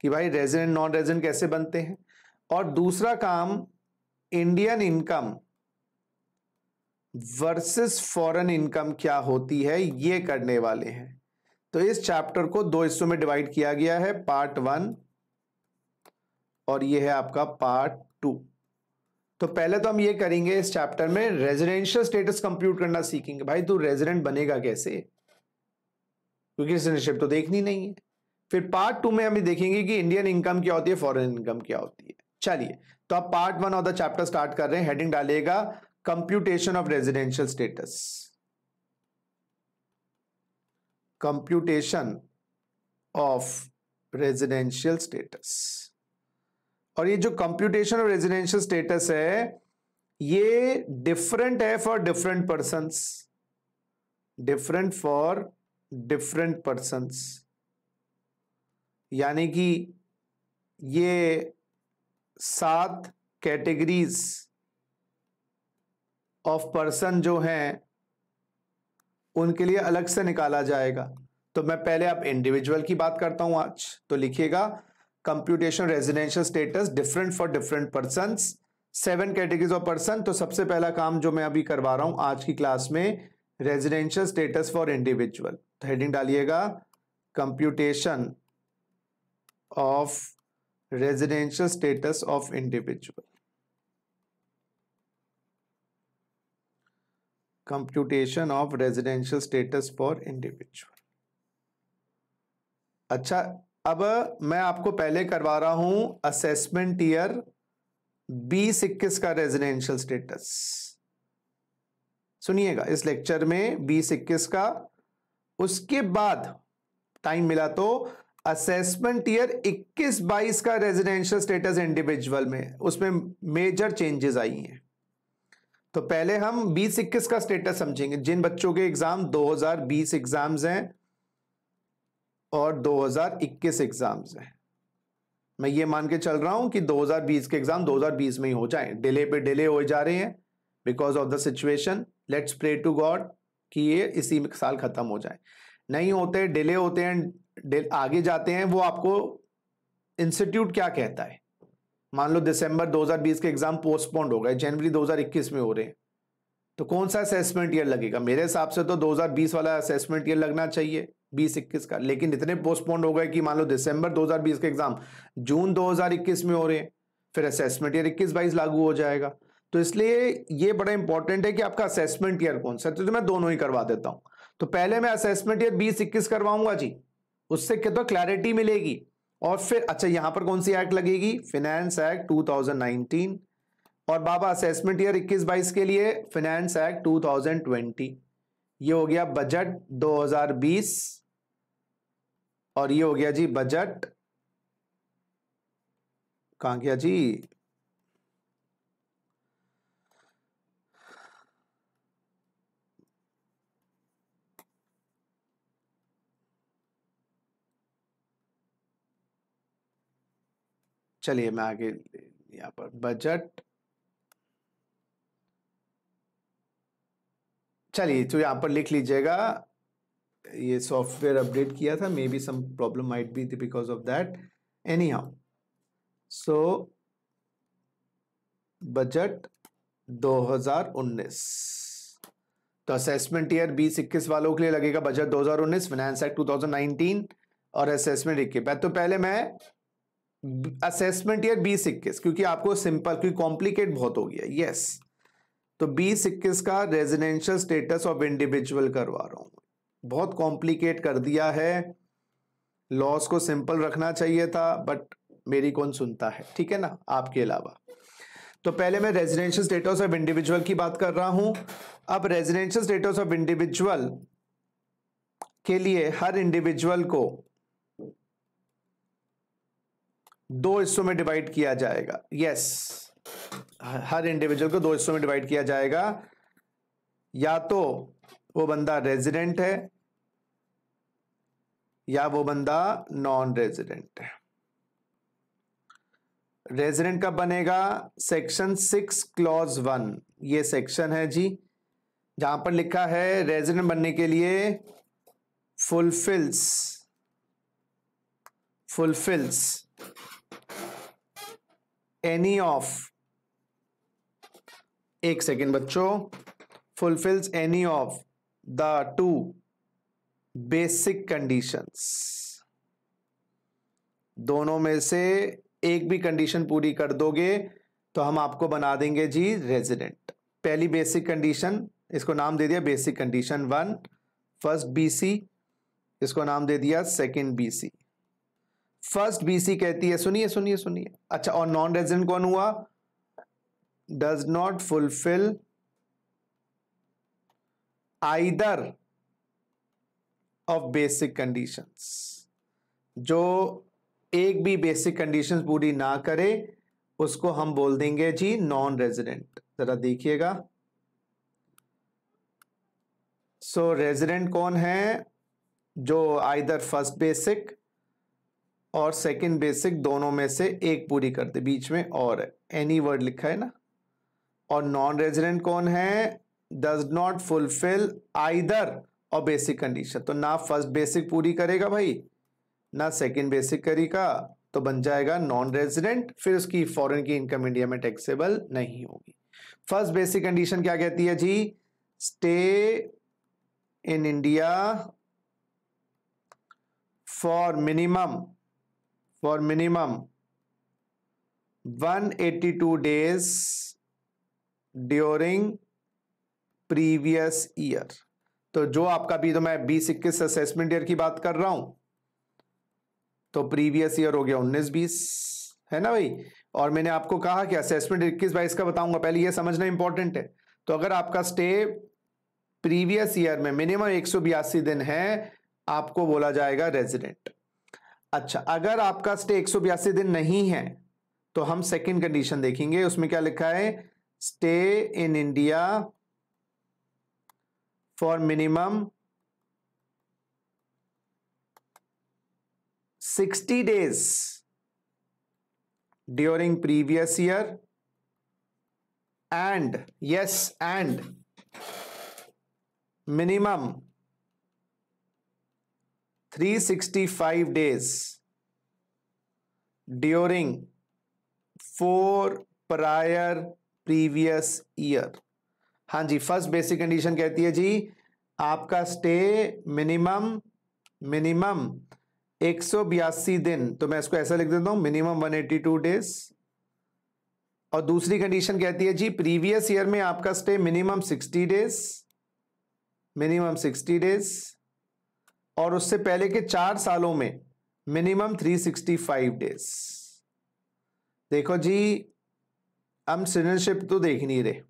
कि भाई रेजिडेंट नॉन रेजिडेंट कैसे बनते हैं और दूसरा काम Indian income versus foreign income क्या होती है ये करने वाले हैं तो इस चैप्टर को दो हिस्सों में डिवाइड किया गया है पार्ट वन और ये है आपका पार्ट टू तो पहले तो हम ये करेंगे इस चैप्टर में रेजिडेंशियल स्टेटस कंप्यूट करना सीखेंगे भाई तू रेजिडेंट बनेगा कैसे क्योंकि सिटीजनशिप तो देखनी नहीं है फिर पार्ट टू में हम देखेंगे कि इंडियन इनकम क्या होती है फॉरेन इनकम क्या होती है चलिए तो आप part one of the chapter start कर रहे हैं हेडिंग डालिएगा computation of residential status computation of residential status और ये जो कंप्यूटेशन और रेजिडेंशियल स्टेटस है ये डिफरेंट है for different person different for different person यानी कि ये सात कैटेगरीज ऑफ पर्सन जो हैं उनके लिए अलग से निकाला जाएगा तो मैं पहले आप इंडिविजुअल की बात करता हूं आज तो लिखिएगा computation residential status different for different person seven categories of person तो सबसे पहला काम जो मैं अभी करवा रहा हूं आज की क्लास में residential status for individual heading डालिएगा computation of residential status of individual computation of residential status for individual अच्छा अब मैं आपको पहले करवा रहा हूं असेसमेंट ईयर बीस इक्कीस का रेजिडेंशियल स्टेटस सुनिएगा इस लेक्चर में बीस इक्कीस का उसके बाद टाइम मिला तो असेसमेंट ईयर 21 बाईस का रेजिडेंशियल स्टेटस इंडिविजुअल में उसमें मेजर चेंजेस आई हैं तो पहले हम बीस इक्कीस का स्टेटस समझेंगे जिन बच्चों के एग्जाम 2020 एग्जाम्स हैं और 2021 एग्जाम्स हैं मैं ये मान के चल रहा हूं कि 2020 के एग्जाम 2020 में ही हो जाए डिले पे डिले हो जा रहे हैं because of the situation let's pray to God कि ये इसी साल खत्म हो जाए नहीं होते डिले होते हैं आगे जाते हैं वो आपको इंस्टीट्यूट क्या कहता है मान लो दिसंबर 2020 के एग्जाम पोस्टपोन्ड हो गए जनवरी 2021 में हो रहे हैं तो कौन सा असेसमेंट ईयर लगेगा मेरे हिसाब से तो 2020 वाला असेसमेंट ईयर लगना चाहिए बीस का लेकिन इतने पोस्टपोन हो गए कि मान लो दिसंबर 2020 के एग्जाम जून 2021 में हो रहे हैं फिर असेसमेंट ईयर इक्कीस बाईस लागू हो जाएगा तो इसलिए ये बड़ा इंपॉर्टेंट है कि आपका असेसमेंट ईयर कौन सा तो मैं दोनों ही करवा देता हूं तो पहले मैं असेसमेंट ईयर बीस इक्कीस करवाऊंगा जी उससे क्या तो क्लैरिटी मिलेगी और फिर अच्छा यहां पर कौन सी एक्ट लगेगी फिनेंस एक्ट 2019 और बाबा असेसमेंट ईयर 21 बाईस के लिए फिनेंस एक्ट 2020 ये हो गया बजट और ये हो गया जी बजट कहा गया जी चलिए मैं आगे यहां पर बजट चलिए तो यहां पर लिख लीजिएगा ये सॉफ्टवेयर अपडेट किया था maybe some problem might be because of that anyhow so budget 2019 तो असेसमेंट ईयर बीस इक्कीस वालों के लिए लगेगा बजट 2019 फाइनेंस एक्ट 2019 और असेसमेंट इक्कीस तो पहले मैं असेसमेंट ईयर बीस इक्कीस क्योंकि आपको सिंपल क्योंकि कॉम्प्लिकेट बहुत हो गया यस yes. तो बीस इक्कीस का रेजिडेंशियल स्टेटस ऑफ इंडिविजुअल करवा रहा हूँ बहुत कॉम्प्लिकेट कर दिया है लॉस को सिंपल रखना चाहिए था बट मेरी कौन सुनता है ठीक है ना आपके अलावा तो पहले मैं रेजिडेंशियल स्टेटस ऑफ इंडिविजुअल की बात कर रहा हूं अब रेजिडेंशियल स्टेटस ऑफ इंडिविजुअल के लिए हर इंडिविजुअल को दो हिस्सों में डिवाइड किया जाएगा यस हर इंडिविजुअल को दो हिस्सों में डिवाइड किया जाएगा या तो वो बंदा रेजिडेंट है या वो बंदा नॉन रेजिडेंट है रेजिडेंट कब बनेगा सेक्शन सिक्स क्लॉज वन ये सेक्शन है जी जहां पर लिखा है रेजिडेंट बनने के लिए फुलफिल्स फुलफिल्स एनी ऑफ एक सेकेंड बच्चों fulfils any of the two basic conditions दोनों में से एक भी कंडीशन पूरी कर दोगे तो हम आपको बना देंगे जी रेजिडेंट पहली बेसिक कंडीशन इसको नाम दे दिया basic condition one first BC इसको नाम दे दिया सेकंड बीसी फर्स्ट बीसी कहती है सुनिए सुनिए सुनिए अच्छा और नॉन रेजिडेंट कौन हुआ does not fulfil either of basic conditions जो एक भी बेसिक कंडीशंस पूरी ना करे उसको हम बोल देंगे जी नॉन रेजिडेंट जरा देखिएगा सो रेजिडेंट कौन है जो आइदर फर्स्ट बेसिक और सेकंड बेसिक दोनों में से एक पूरी कर दे बीच में और एनी वर्ड लिखा है ना और नॉन रेजिडेंट कौन है डज नॉट फुलफिल आइदर और बेसिक कंडीशन तो ना फर्स्ट बेसिक पूरी करेगा भाई ना सेकंड बेसिक करेगा तो बन जाएगा नॉन रेजिडेंट फिर उसकी फॉरेन की इनकम इंडिया में टैक्सेबल नहीं होगी फर्स्ट बेसिक कंडीशन क्या कहती है जी stay in India for minimum for minimum 182 days during previous year तो जो आपका भी तो मैं बीस इक्कीस असेसमेंट ईयर की बात कर रहा हूं तो प्रीवियस ईयर हो गया उन्नीस बीस है ना भाई और मैंने आपको कहा कि असेसमेंट इक्कीस बाईस का बताऊंगा पहले ये समझना इंपॉर्टेंट है तो अगर आपका स्टे प्रीवियस ईयर में मिनिमम एक दिन है आपको बोला जाएगा रेजिडेंट अच्छा अगर आपका स्टे एक दिन नहीं है तो हम सेकंड कंडीशन देखेंगे उसमें क्या लिखा है stay in India for minimum 60 days during previous year and yes and minimum 365 days during four prior previous year हाँ जी फर्स्ट बेसिक कंडीशन कहती है जी आपका स्टे मिनिमम मिनिमम एक दिन तो मैं इसको ऐसा लिख देता हूं मिनिमम 182 डेज और दूसरी कंडीशन कहती है जी प्रीवियस ईयर में आपका stay minimum 60 days minimum 60 days और उससे पहले के चार सालों में मिनिमम 365 डेज देखो जी हम सिटीजनशिप तो देख नहीं रहे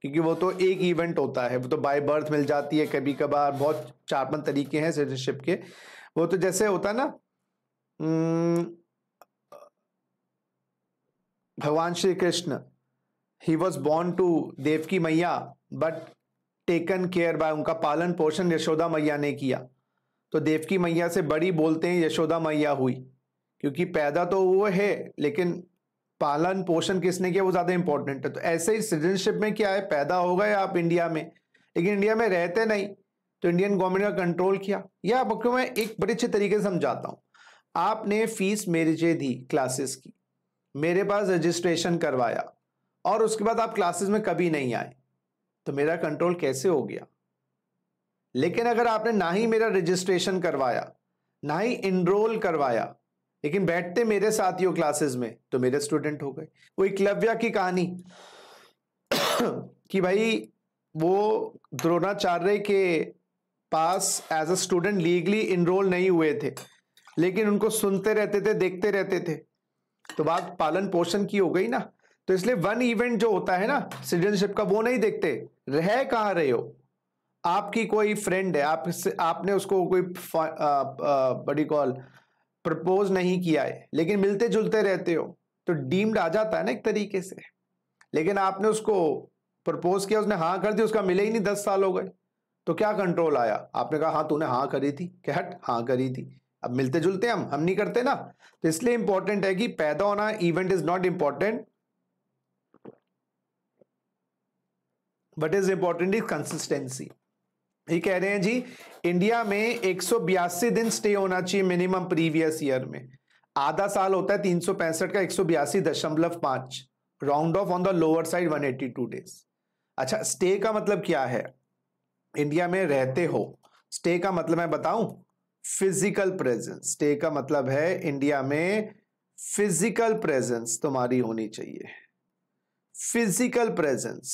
क्योंकि वो तो एक इवेंट होता है वो तो बाय बर्थ मिल जाती है कभी कभार बहुत चार पांच तरीके हैं सिटीजनशिप के वो तो जैसे होता है ना भगवान Shri Krishna he was born to Devaki मैया बट टेकन केयर बाय उनका पालन पोषण यशोदा मैया ने किया तो देव की मैया से बड़ी बोलते हैं यशोदा मैया हुई क्योंकि पैदा तो वो है लेकिन पालन पोषण किसने किया वो ज़्यादा इंपॉर्टेंट है तो ऐसे ही सिटीजनशिप में क्या है पैदा हो गए आप इंडिया में लेकिन इंडिया में रहते नहीं तो इंडियन गवर्नमेंट का कंट्रोल किया या आपको मैं एक बड़े अच्छे तरीके से समझाता हूँ आपने फीस मेरे से दी क्लासेस की मेरे पास रजिस्ट्रेशन करवाया और उसके बाद आप क्लासेस में कभी नहीं आए तो मेरा कंट्रोल कैसे हो गया लेकिन अगर आपने ना ही मेरा रजिस्ट्रेशन करवाया ना ही इनरोल करवाया लेकिन बैठते मेरे साथ यो क्लासेस में तो मेरे स्टूडेंट हो गए वो इकलव्या की कहानी कि भाई वो द्रोणाचार्य के पास as a student legally enrol नहीं हुए थे लेकिन उनको सुनते रहते थे देखते रहते थे तो बात पालन पोषण की हो गई ना तो इसलिए वन इवेंट जो होता है ना सिटीजनशिप का वो नहीं देखते रह कहाँ रहे हो आपकी कोई फ्रेंड है आप आपने उसको कोई बड़ी uh, कॉल uh, प्रपोज नहीं किया है लेकिन मिलते जुलते रहते हो तो डीम्ड आ जाता है ना एक तरीके से लेकिन आपने उसको प्रपोज किया उसने हाँ कर दी उसका मिले ही नहीं दस साल हो गए तो क्या कंट्रोल आया आपने कहा हाँ तूने हाँ करी थी कह हट हाँ करी थी अब मिलते जुलते हम हम नहीं करते ना तो इसलिए इंपॉर्टेंट है कि पैदा होना event is not important but is important is consistency ये कह रहे हैं जी इंडिया में एक दिन स्टे होना चाहिए मिनिमम प्रीवियस ईयर में आधा साल होता है तीन का एक दशमलव पांच round off on the lower side 182 days अच्छा स्टे का मतलब क्या है इंडिया में रहते हो स्टे का मतलब मैं बताऊं फिजिकल प्रेजेंस स्टे का मतलब है इंडिया में फिजिकल प्रेजेंस तुम्हारी होनी चाहिए फिजिकल प्रेजेंस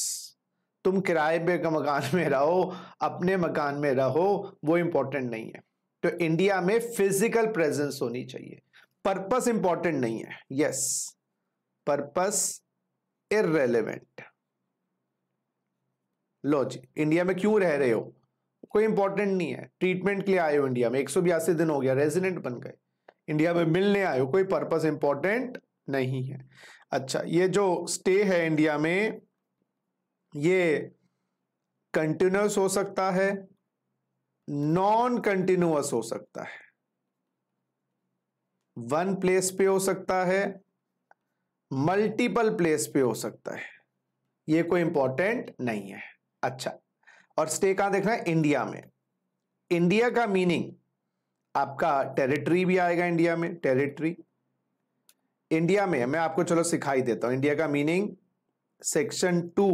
तुम किराए पे मकान में रहो अपने मकान में रहो वो इंपॉर्टेंट नहीं है तो इंडिया में फिजिकल प्रेजेंस होनी चाहिए पर्पस इंपॉर्टेंट नहीं है यस पर्पस इरेलीवेंट लो जी इंडिया में क्यों रह रहे हो कोई इंपॉर्टेंट नहीं है ट्रीटमेंट के लिए आए हो इंडिया में एक दिन हो गया रेजिडेंट बन गए इंडिया में मिलने आए हो कोई पर्पस इंपॉर्टेंट नहीं है अच्छा ये जो स्टे है इंडिया में ये कंटिन्यूस हो सकता है नॉन कंटिन्यूस हो सकता है वन प्लेस पे हो सकता है मल्टीपल प्लेस पे हो सकता है ये कोई इंपॉर्टेंट नहीं है अच्छा और स्टे कहां देखना है इंडिया में इंडिया का मीनिंग आपका टेरिटरी भी आएगा इंडिया में टेरिटरी इंडिया में मैं आपको चलो सिखाई देता हूं इंडिया का मीनिंग सेक्शन टू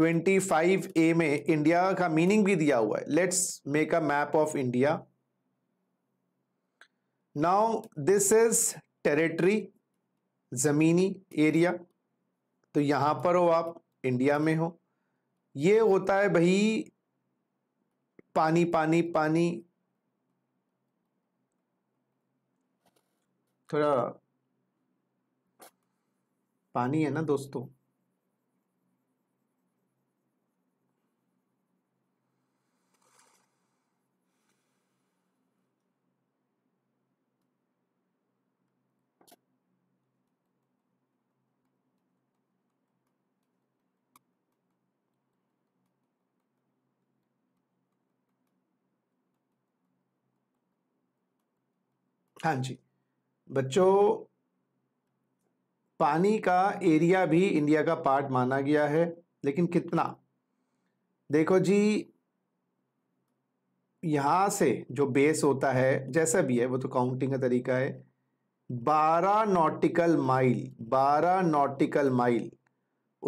25 ए में इंडिया का मीनिंग भी दिया हुआ है let's make a map of India now this is territory ज़मीनी एरिया तो यहां पर हो आप इंडिया में हो ये होता है भाई पानी पानी पानी थोड़ा पानी है ना दोस्तों हाँ जी बच्चों पानी का एरिया भी इंडिया का पार्ट माना गया है लेकिन कितना देखो जी यहाँ से जो बेस होता है जैसा भी है वो तो काउंटिंग का तरीका है बारह नॉटिकल माइल बारह नॉटिकल माइल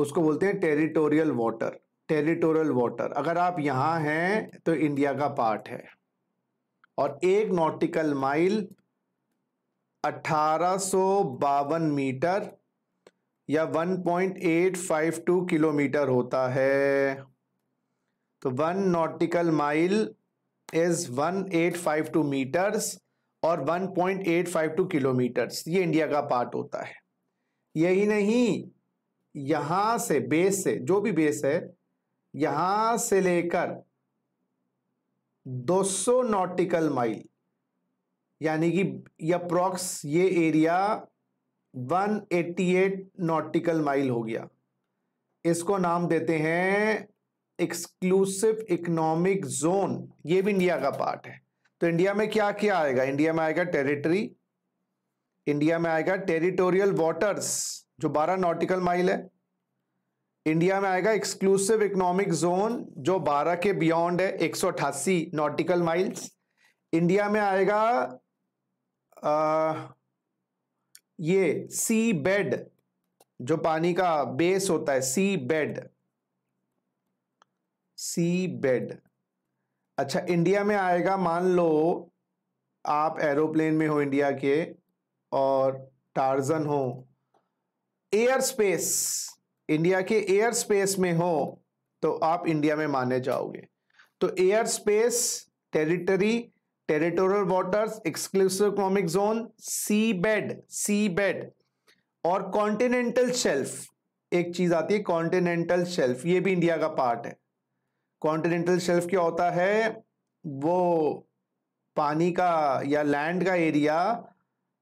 उसको बोलते हैं टेरिटोरियल वाटर टेरिटोरियल वाटर अगर आप यहाँ हैं तो इंडिया का पार्ट है और एक नॉटिकल माइल बावन मीटर या 1.852 किलोमीटर होता है तो one nautical mile is 1852 metres और 1.852 किलोमीटर्स ये इंडिया का पार्ट होता है यही नहीं यहाँ से बेस से जो भी बेस है यहां से लेकर 200 नॉटिकल माइल यानी कि अप्रॉक्स ये एरिया 188 नॉटिकल माइल हो गया इसको नाम देते हैं एक्सक्लूसिव इकोनॉमिक जोन ये भी इंडिया का पार्ट है तो इंडिया में क्या क्या आएगा इंडिया में आएगा टेरिटरी इंडिया में आएगा टेरिटोरियल वाटर्स जो 12 नॉटिकल माइल है इंडिया में आएगा एक्सक्लूसिव इकोनॉमिक जोन जो 12 के बियॉन्ड है एक नॉटिकल माइल्स इंडिया में आएगा ये सी बेड जो पानी का बेस होता है सी बेड सी बेड अच्छा इंडिया में आएगा मान लो आप एरोप्लेन में हो इंडिया के और टार्जन हो एयर स्पेस इंडिया के एयर स्पेस में हो तो आप इंडिया में माने जाओगे तो air space territory territorial waters exclusive economic zone sea bed sea bed और कॉन्टिनेंटल शेल्फ एक चीज आती है कॉन्टिनेंटल शेल्फ ये भी इंडिया का पार्ट है कॉन्टिनेंटल शेल्फ क्या होता है वो पानी का या लैंड का एरिया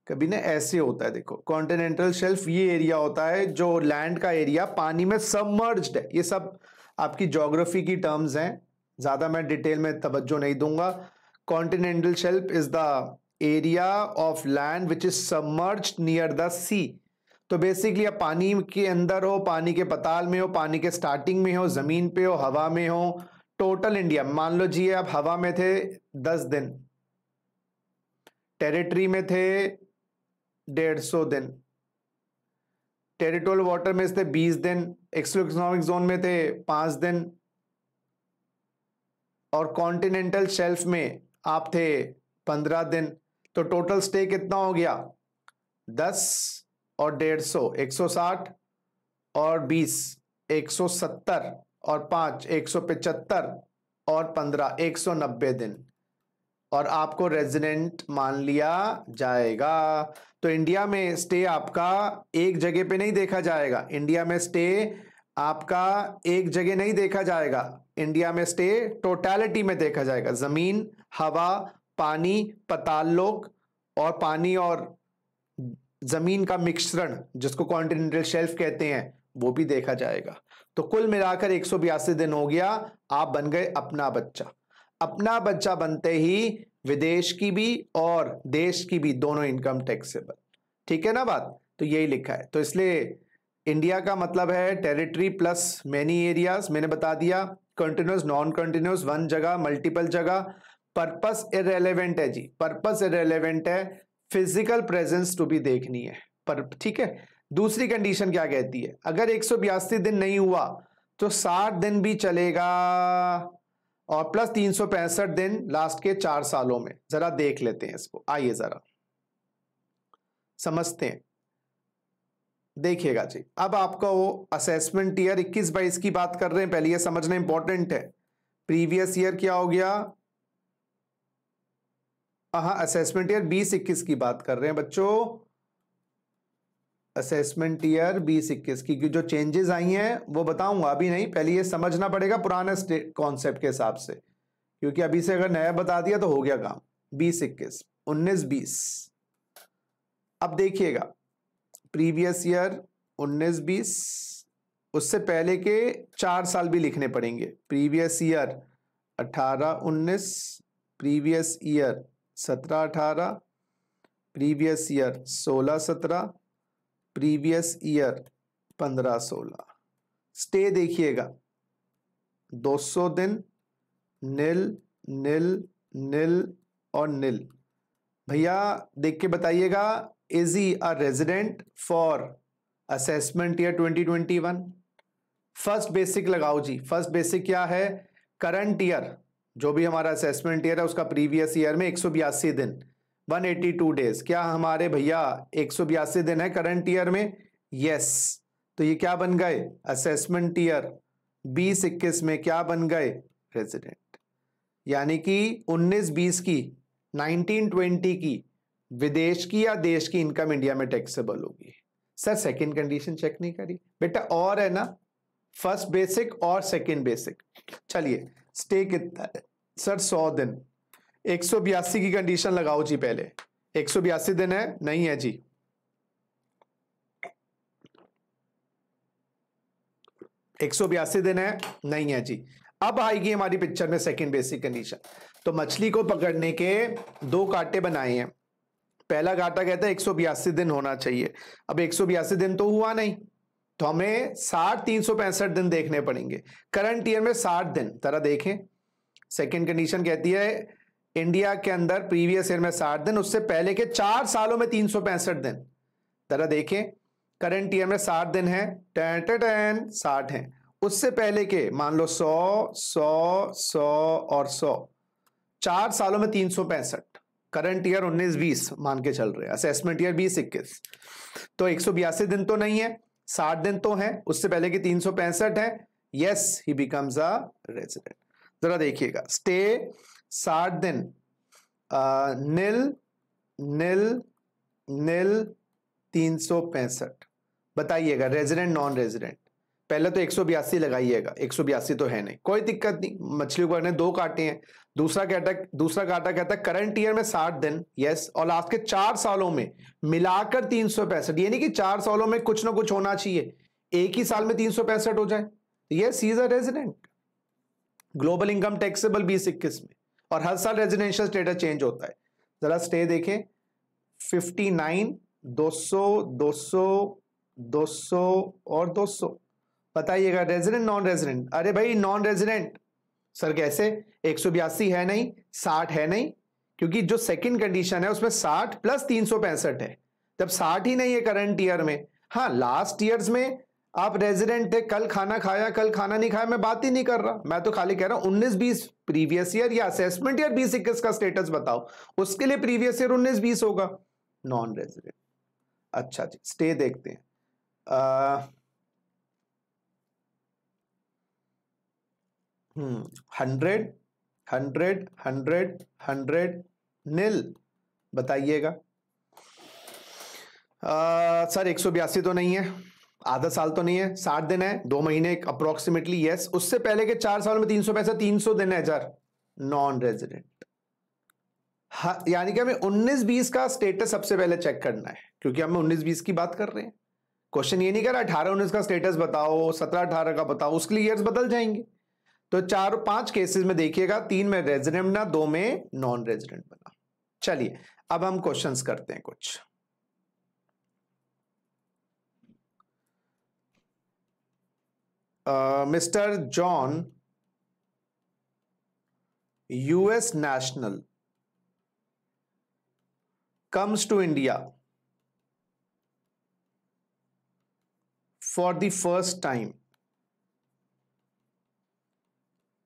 कभी ना ऐसे होता है देखो कॉन्टिनेंटल शेल्फ ये एरिया होता है जो लैंड का एरिया पानी में सबमर्ज्ड है ये सब आपकी जोग्राफी की टर्म्स हैं ज़्यादा मैं डिटेल में तवज्जो नहीं दूंगा continental shelf is the area of land which is submerged near the sea तो बेसिकली आप पानी के अंदर हो पानी के पताल में हो पानी के स्टार्टिंग में हो ज़मीन पे हो हवा में हो टोटल इंडिया मान लो जी आप हवा में थे दस दिन टेरिटरी में थे डेढ़ सौ दिन टेरिटोरियल वाटर में थे बीस दिन एक्सो इकोनॉमिक जोन में थे पांच दिन और कॉन्टिनेंटल शेल्फ में आप थे पंद्रह दिन तो टोटल स्टे कितना हो गया दस और डेढ़ सौ एक सौ साठ और बीस एक सौ सत्तर और पाँच एक सौ पचहत्तर और पंद्रह एक सौ नब्बे दिन और आपको रेजिडेंट मान लिया जाएगा तो इंडिया में स्टे आपका एक जगह पे नहीं देखा जाएगा इंडिया में स्टे आपका एक जगह नहीं देखा जाएगा इंडिया में स्टे टोटलिटी में देखा जाएगा जमीन हवा पानी पताल लोक और पानी और जमीन का मिश्रण जिसको कॉन्टिनेंटल शेल्फ कहते हैं वो भी देखा जाएगा तो कुल मिलाकर एक दिन हो गया आप बन गए अपना बच्चा अपना बच्चा बनते ही विदेश की भी और देश की भी दोनों इनकम टैक्सेबल ठीक है ना बात तो यही लिखा है तो इसलिए इंडिया का मतलब है टेरिटरी प्लस मेनी एरियाज मैंने बता दिया कंटिन्यूस नॉन कंटिन्यूस वन जगह मल्टीपल जगह पर्पस इरेलीवेंट है जी पर्पस इरेलीवेंट है फिजिकल प्रेजेंस टू भी देखनी है पर ठीक है दूसरी कंडीशन क्या कहती है अगर एक दिन नहीं हुआ तो 60 दिन भी चलेगा और प्लस तीन दिन लास्ट के चार सालों में जरा देख लेते हैं इसको आइए जरा समझते हैं देखिएगा जी अब आपका वो असेसमेंट ईयर 21 बाईस की बात कर रहे हैं पहले ये समझना इंपॉर्टेंट है प्रीवियस ईयर क्या हो गया हाँ असेसमेंट ईयर बीस इक्कीस की बात कर रहे हैं बच्चों असेसमेंट ईयर बीस इक्कीस की जो चेंजेस आई हैं वो बताऊंगा अभी नहीं पहले ये समझना पड़ेगा पुराने कॉन्सेप्ट के हिसाब से क्योंकि अभी से अगर नया बता दिया तो हो गया काम बीस इक्कीस उन्नीस बीस अब देखिएगा प्रीवियस ईयर उन्नीस बीस उससे पहले के चार साल भी लिखने पड़ेंगे प्रीवियस ईयर अठारह उन्नीस प्रीवियस ईयर सत्रह अठारह प्रीवियस ईयर सोलह सत्रह प्रीवियस ईयर पंद्रह सोलह स्टे देखिएगा 200 दिन नील नील नील और नील भैया देख के बताइएगा is he a resident for assessment year 2021 first basic lagao ji first basic क्या है current year जो भी हमारा असेसमेंट ईयर है उसका प्रीवियस ईयर में एक दिन 182 डेज क्या हमारे भैया 182 दिन है करंट ईयर में यस तो ये क्या बन गए असेसमेंट ईयर बीस इक्कीस में क्या बन गए रेजिडेंट यानी कि 19 बीस की 1920 की विदेश की या देश की इनकम इंडिया में टैक्सेबल होगी सर सेकंड कंडीशन चेक नहीं करी बेटा और है ना फर्स्ट बेसिक और सेकंड बेसिक चलिए स्टे कितना सर सौ दिन एक की कंडीशन लगाओ जी पहले एक दिन है नहीं है जी एक दिन है नहीं है जी अब आएगी हमारी पिक्चर में सेकंड बेसिक कंडीशन तो मछली को पकड़ने के दो कांटे बनाए हैं पहला घाटा कहता है एक दिन होना चाहिए अब एक दिन तो हुआ नहीं तो हमें साठ तीन सौ पैंसठ दिन देखने पड़ेंगे करंट ईयर में साठ दिन तरह देखें सेकेंड कंडीशन कहती है इंडिया के अंदर प्रीवियस ईयर में साठ दिन उससे पहले के चार सालों में तीन सौ पैंसठ दिन तरह देखें करंट ईयर में साठ दिन है टेन टेन साठ है उससे पहले के मान लो सौ सौ सौ और सौ चार सालों में तीन सौ पैंसठ करंट ईयर 19-20 मान के चल रहे हैं असेसमेंट ईयर 20-21 तो एक दिन तो नहीं है 60 दिन तो है उससे पहले की तीन है yes he becomes a resident जरा देखिएगा स्टे 60 दिन आ, निल निल निल तीन सौ पैंसठ बताइएगा रेजिडेंट नॉन रेजिडेंट पहले तो एक सौ बयासी लगाइएगा एक सौ बयासी तो है नहीं कोई दिक्कत नहीं मछली को दो काटे हैं दूसरा कहता है दूसरा काटा कहता है करंट ईयर में साठ दिन यस और लास्ट के चार सालों में मिलाकर तीन सौ पैंसठ यानी कि चार सालों में कुछ ना कुछ होना चाहिए एक ही साल में तीन सौ पैंसठ हो जाए yes is a resident global income taxable बीस इक्कीस में और हर साल रेजिडेंशियल स्टेटस चेंज होता है जरा स्टे देखें फिफ्टी नाइन दो सौ दो सो दो सो और दो सो बताइएगा रेजिडेंट नॉन रेजिडेंट अरे भाई नॉन रेजिडेंट सर कैसे एक सौ बयासी है नहीं साठ है नहीं क्योंकि जो सेकंड कंडीशन है उसमें साठ प्लस तीन सौ पैंसठ है जब साठ ही नहीं है करंट ईयर में हाँ लास्ट ईयर्स में आप रेजिडेंट थे कल खाना खाया कल खाना नहीं खाया मैं बात ही नहीं कर रहा मैं तो खाली कह रहा हूं उन्नीस बीस प्रीवियस ईयर या असेसमेंट ईयर बीस इक्कीस का स्टेटस बताओ उसके लिए प्रीवियस ईयर उन्नीस बीस होगा नॉन रेजिडेंट अच्छा जी स्टे देखते हैं hmm hundred hundred hundred hundred nil बताइएगा सर एक सौ बयासी तो नहीं है आधा साल तो नहीं है साठ दिन है दो महीने अप्रोक्सीमेटली यस उससे पहले के चार साल में तीन सौ पैसा तीन सौ दिन है सर नॉन रेजिडेंट यानी कि हमें उन्नीस बीस का स्टेटस सबसे पहले चेक करना है क्योंकि हम उन्नीस बीस की बात कर रहे हैं क्वेश्चन ये नहीं कर रहा अठारह उन्नीस का स्टेटस बताओ सत्रह अठारह का बताओ उसके लिए ईयर्स बदल जाएंगे तो चार पांच केसेस में देखिएगा तीन में रेजिडेंट बना दो में नॉन रेजिडेंट बना चलिए अब हम क्वेश्चंस करते हैं कुछ Mister John US national comes to India for the first time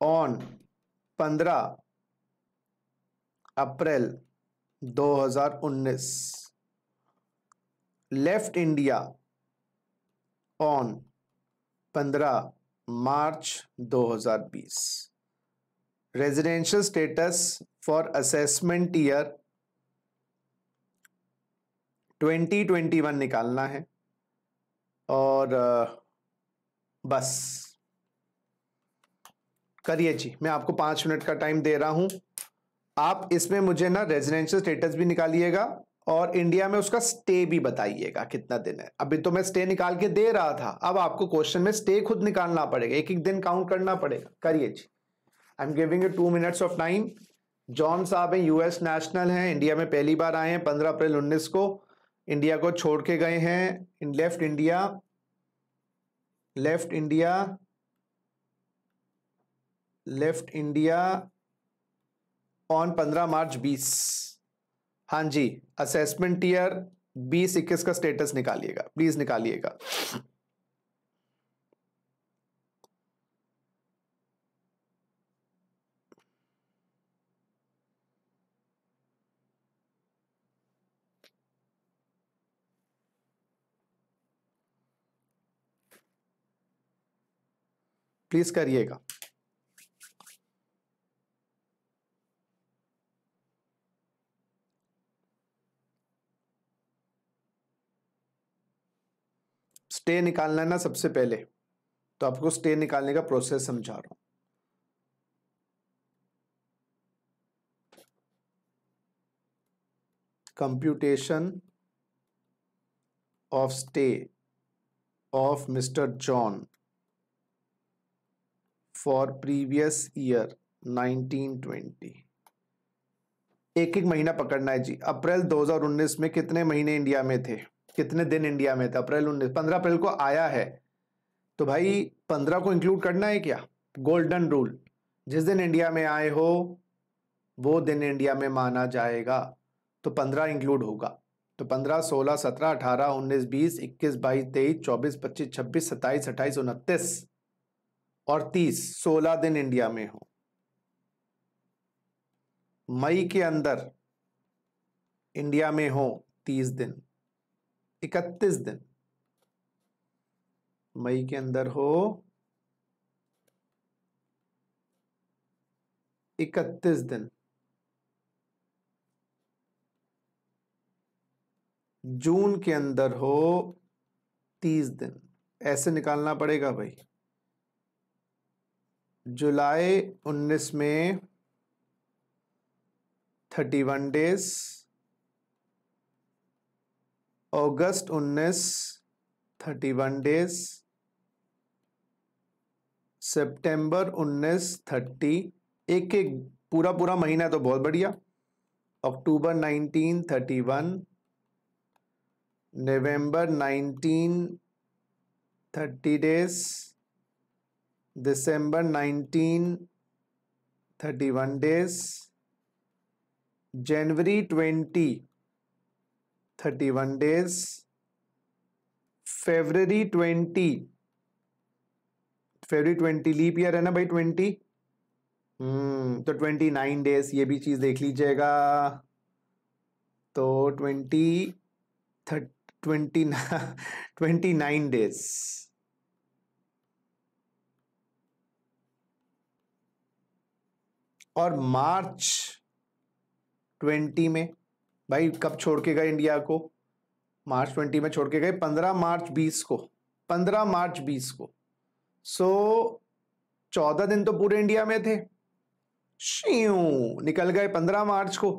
on 15 April 2019 left India on 15 March 2020 residential status for assessment year 2021 निकालना है और बस करिए जी मैं आपको पांच मिनट का टाइम दे रहा हूँ आप इसमें मुझे ना रेजिडेंशियल स्टेटस भी निकालिएगा और इंडिया में उसका स्टे भी बताइएगा कितना दिन है अभी तो मैं स्टे निकाल के दे रहा था अब आपको क्वेश्चन में स्टे खुद निकालना पड़ेगा एक एक दिन काउंट करना पड़ेगा करिए जी I am giving you two minutes of time John साहब हैं यूएस नेशनल हैं इंडिया में पहली बार आए हैं पंद्रह अप्रैल उन्नीस को इंडिया को छोड़ के गए हैं left India left India left India on पंद्रह मार्च बीस हाँ जी असेसमेंट ईयर बीस इक्कीस का स्टेटस निकालिएगा प्लीज निकालिएगा प्लीज करिएगा स्टे निकालना है ना सबसे पहले तो आपको स्टे निकालने का प्रोसेस समझा रहा हूं computation of stay of Mister John for previous year 1920 एक एक महीना पकड़ना है जी अप्रैल 2019 में कितने महीने इंडिया में थे कितने दिन इंडिया में था अप्रैल उन्नीस पंद्रह अप्रैल को आया है तो भाई हम्म। पंद्रह को इंक्लूड करना है क्या गोल्डन रूल जिस दिन इंडिया में आए हो वो दिन इंडिया में माना जाएगा तो पंद्रह इंक्लूड होगा तो पंद्रह सोलह सत्रह अठारह उन्नीस बीस इक्कीस बाईस तेईस चौबीस पच्चीस छब्बीस सत्ताईस अट्ठाईस उनतीस और तीस सोलह दिन इंडिया में हो मई के अंदर इंडिया में हो तीस दिन इकतीस दिन मई के अंदर हो इकतीस दिन जून के अंदर हो तीस दिन ऐसे निकालना पड़ेगा भाई जुलाई उन्नीस में थर्टी वन डेज़ अगस्त उन्नीस थर्टी वन डेज सेप्टेम्बर उन्नीस थर्टी एक एक पूरा पूरा महीना तो बहुत बढ़िया October nineteen thirty one November nineteen thirty days December nineteen thirty one days January twenty thirty one days February twenty February twenty leap year है ना भाई ट्वेंटी हम्म तो ट्वेंटी नाइन डेज ये भी चीज़ देख लीजिएगा तो twenty twenty twenty nine days और मार्च ट्वेंटी में भाई कब छोड़ के गए इंडिया को मार्च ट्वेंटी में छोड़ के गए पंद्रह मार्च बीस को पंद्रह मार्च बीस को सो so, चौदह दिन तो पूरे इंडिया में थे श्यू निकल गए पंद्रह मार्च को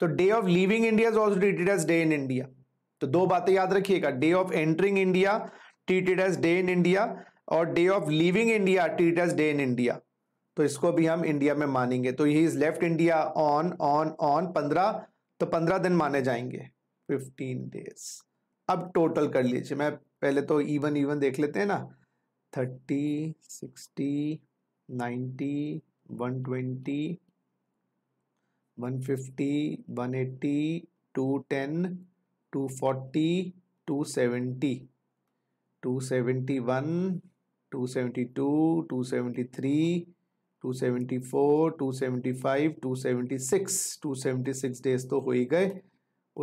तो day of leaving India is also treated as day in India तो दो बातें याद रखिएगा day of entering India treated as day in India और day of leaving India treated as day in India तो इसको भी हम इंडिया में मानेंगे तो he is left India on on on पंद्रह तो पंद्रह दिन माने जाएंगे फिफ्टीन डेज अब टोटल कर लीजिए मैं पहले तो इवन इवन देख लेते हैं ना thirty sixty ninety one twenty one fifty one eighty two ten two forty two seventy two seventy one two seventy two two seventy three 274, 275, 276, 276 days तो हो ही गए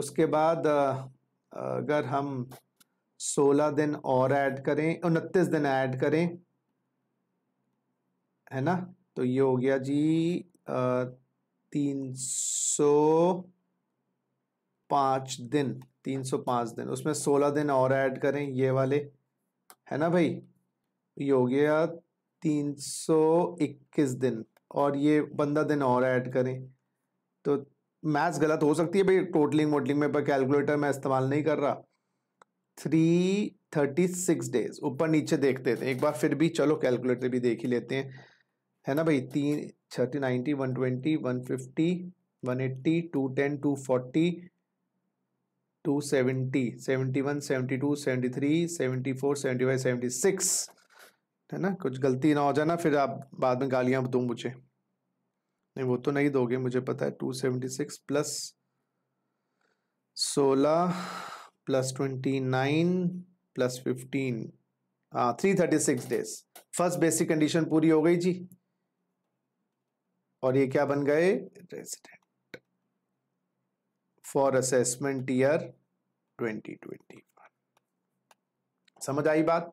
उसके बाद अगर हम 16 दिन और ऐड करें उनतीस दिन ऐड करें है ना तो ये हो गया जी तीन सौ पाँच दिन तीन सौ पाँच दिन उसमें सोलह दिन और ऐड करें ये वाले है ना भाई ये हो गया 321 दिन और ये पंद्रह दिन और ऐड करें तो मैथ्स गलत हो सकती है भाई टोटलिंग मोटलिंग में पर कैलकुलेटर मैं इस्तेमाल नहीं कर रहा थ्री थर्टी सिक्स डेज ऊपर नीचे देखते थे एक बार फिर भी चलो कैलकुलेटर भी देख ही लेते हैं है ना भाई तीन thirty ninety one twenty one fifty one eighty two ten two forty two seventy seventy one seventy two seventy three seventy four seventy five seventy six है ना कुछ गलती ना हो जाए ना फिर आप बाद में गालियां दो मुझे नहीं वो तो नहीं दोगे मुझे पता है टू सेवेंटी सिक्स प्लस सोलह plus twenty nine plus fifteen हाँ three thirty six days first basic condition पूरी हो गई जी और ये क्या बन गए resident for assessment year twenty twenty समझ आई बात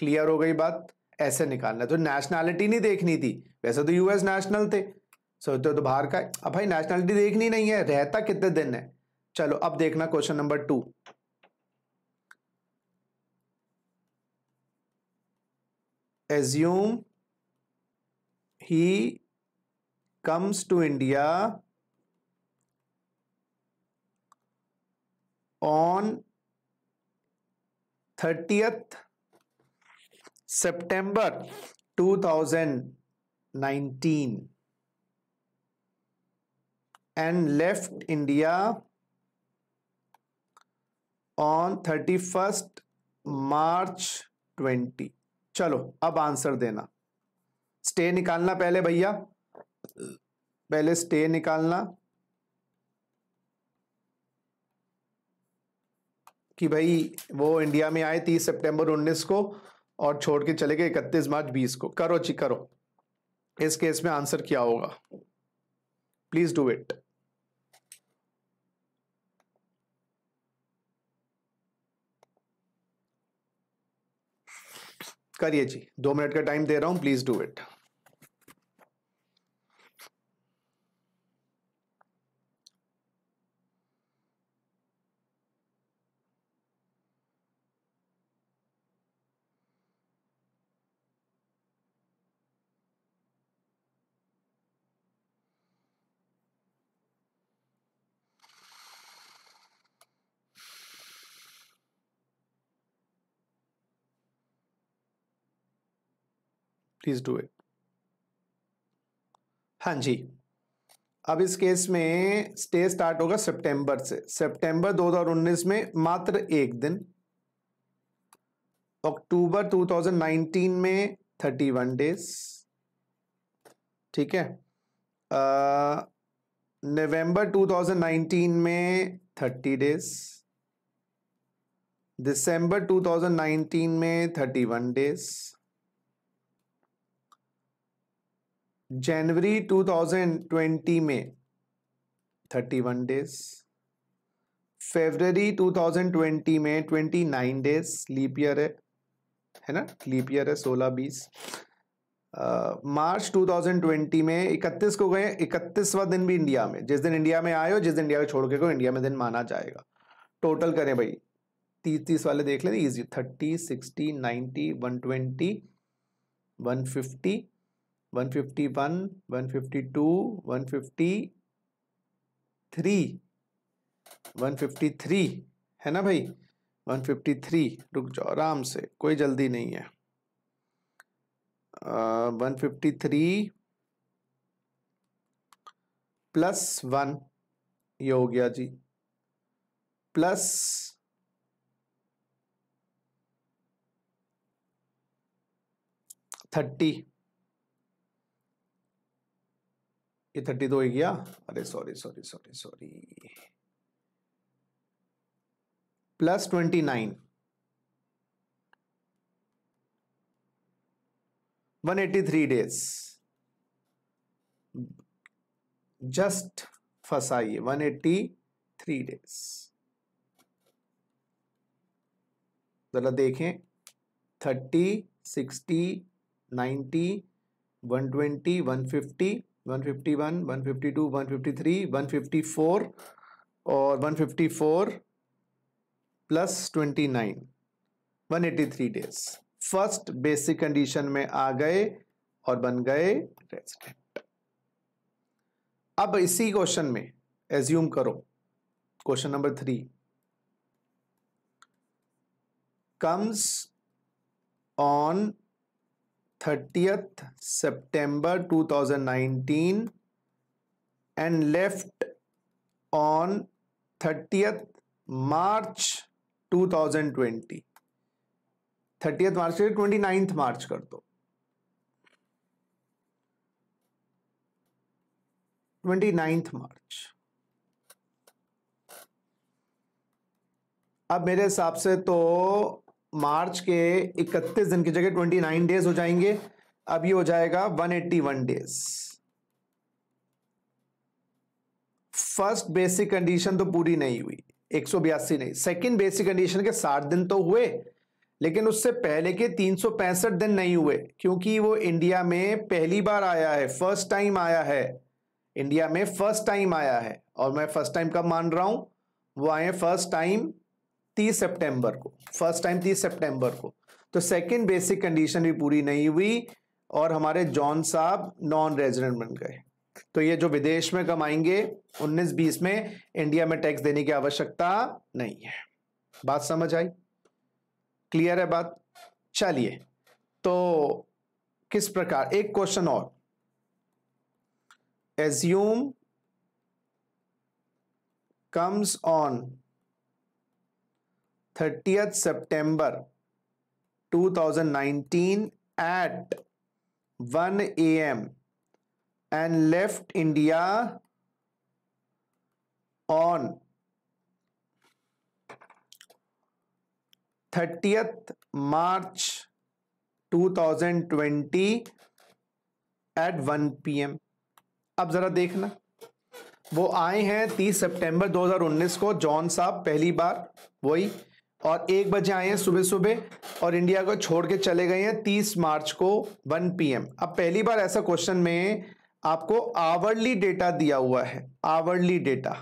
क्लियर हो गई बात ऐसे निकालना तो नेशनैलिटी नहीं देखनी थी वैसे तो यूएस नेशनल थे सोचते हो तो बाहर का अब भाई नेशनैलिटी देखनी नहीं है रहता कितने दिन है चलो अब देखना question number two assume he comes to India on thirtieth सितंबर 2019 left India on thirty first March 20 चलो अब आंसर देना स्टे निकालना पहले भैया पहले स्टे निकालना कि भाई वो इंडिया में आए 30 सितंबर 19 को और छोड़ के चले गए इकतीस मार्च बीस को करो जी करो इस केस में आंसर क्या होगा प्लीज डू इट करिए जी दो मिनट का टाइम दे रहा हूं please do it please do it हाँ जी अब इस केस में स्टे स्टार्ट होगा सितंबर से सितंबर 2019 में मात्र एक दिन अक्टूबर 2019 में 31 डेज ठीक है नवंबर 2019 में 30 डेज दिसंबर 2019 में 31 डेज जनवरी 2020 में 31 डेज फेबररी 2020 में 29 डेज लीप ईयर है है ना लीप ईयर है 16 बीस मार्च 2020 में 31 को गए 31वां दिन भी इंडिया में जिस दिन इंडिया में आए हो जिस दिन इंडिया को छोड़ के को इंडिया में दिन माना जाएगा टोटल करें भाई तीस तीस वाले देख लेते easy thirty sixty ninety one twenty one fifty one fifty one one fifty two one fifty three one fifty three है ना भाई वन फिफ्टी थ्री रुक जाओ आराम से कोई जल्दी नहीं है one fifty three plus one ये हो गया जी प्लस थर्टी ये थर्टी तो हो गया अरे sorry sorry sorry sorry plus twenty nine one eighty three days just फसाइए वन एट्टी थ्री डेज जरा देखें thirty sixty ninety one twenty one fifty और 154 plus 29, 183 days first basic condition में आ गए और बन गए रेजिडेंट अब इसी क्वेश्चन में एज्यूम करो question number three comes on 30th September 2019 and left on 30th March 2020 30th March से 29th March कर दो 29th मार्च अब मेरे हिसाब से तो मार्च के 31 दिन की जगह 29 डेज हो जाएंगे अब ये हो जाएगा 181 डेज फर्स्ट बेसिक कंडीशन तो पूरी नहीं हुई एक नहीं सेकंड बेसिक कंडीशन के 60 दिन तो हुए लेकिन उससे पहले के 365 दिन नहीं हुए क्योंकि वो इंडिया में पहली बार आया है फर्स्ट टाइम आया है इंडिया में फर्स्ट टाइम आया है और मैं फर्स्ट टाइम कब मान रहा हूं वो आए फर्स्ट टाइम 30 सितंबर को फर्स्ट टाइम 30 सितंबर को तो सेकंड बेसिक कंडीशन भी पूरी नहीं हुई और हमारे जॉन साहब नॉन रेजिडेंट बन गए तो ये जो विदेश में कमाएंगे 19-20 में इंडिया में टैक्स देने की आवश्यकता नहीं है बात समझ आई क्लियर है बात चलिए तो किस प्रकार एक क्वेश्चन और assume comes on 30th September 2019 at 1 a.m. and left India on 30th March 2020 at 1 p.m. अब ज़रा देखना वो आए हैं 30 सितंबर 2019 को जॉन साहब पहली बार वही और एक बजे आए हैं सुबह सुबह और इंडिया को छोड़ के चले गए हैं तीस मार्च को वन पी अब पहली बार ऐसा क्वेश्चन में आपको आवरली डेटा दिया हुआ है आवरली डेटा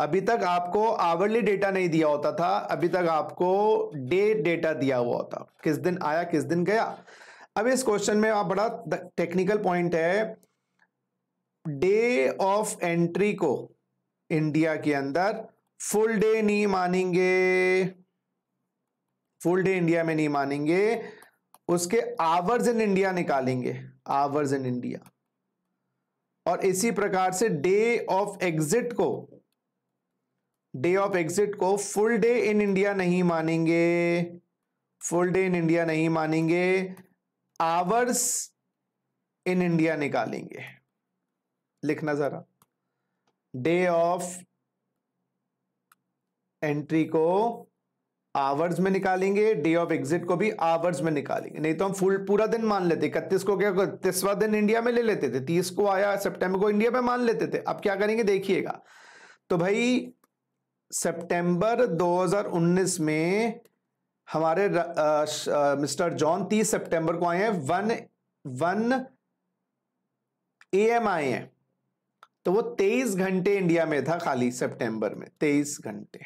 अभी तक आपको आवरली डेटा नहीं दिया होता था अभी तक आपको डे दे डेटा दिया हुआ होता किस दिन आया किस दिन गया अब इस क्वेश्चन में आप बड़ा टेक्निकल पॉइंट है डे ऑफ एंट्री को इंडिया के अंदर फुल डे नहीं मानेंगे फुल डे इंडिया में नहीं मानेंगे उसके आवर्स इन इंडिया निकालेंगे आवर्स इन इंडिया और इसी प्रकार से डे ऑफ एग्जिट को डे ऑफ एग्जिट को फुल डे इन इंडिया नहीं मानेंगे फुल डे इन इंडिया नहीं मानेंगे आवर्स इन इंडिया निकालेंगे लिखना जरा डे ऑफ एंट्री को आवर्स में निकालेंगे डे ऑफ एग्जिट को भी आवर्स में निकालेंगे नहीं तो हम फुल पूरा दिन मान लेते इकतीस को क्या इकतीसवा दिन इंडिया में ले लेते थे तीस को आया सितंबर को इंडिया में मान लेते थे अब क्या करेंगे देखिएगा तो भाई सितंबर 2019 में हमारे र, आ, श, आ, मिस्टर जॉन तीस सितंबर को आए हैं वन वन ए एम आए हैं तो वो तेईस घंटे इंडिया में था खाली सितंबर में तेईस घंटे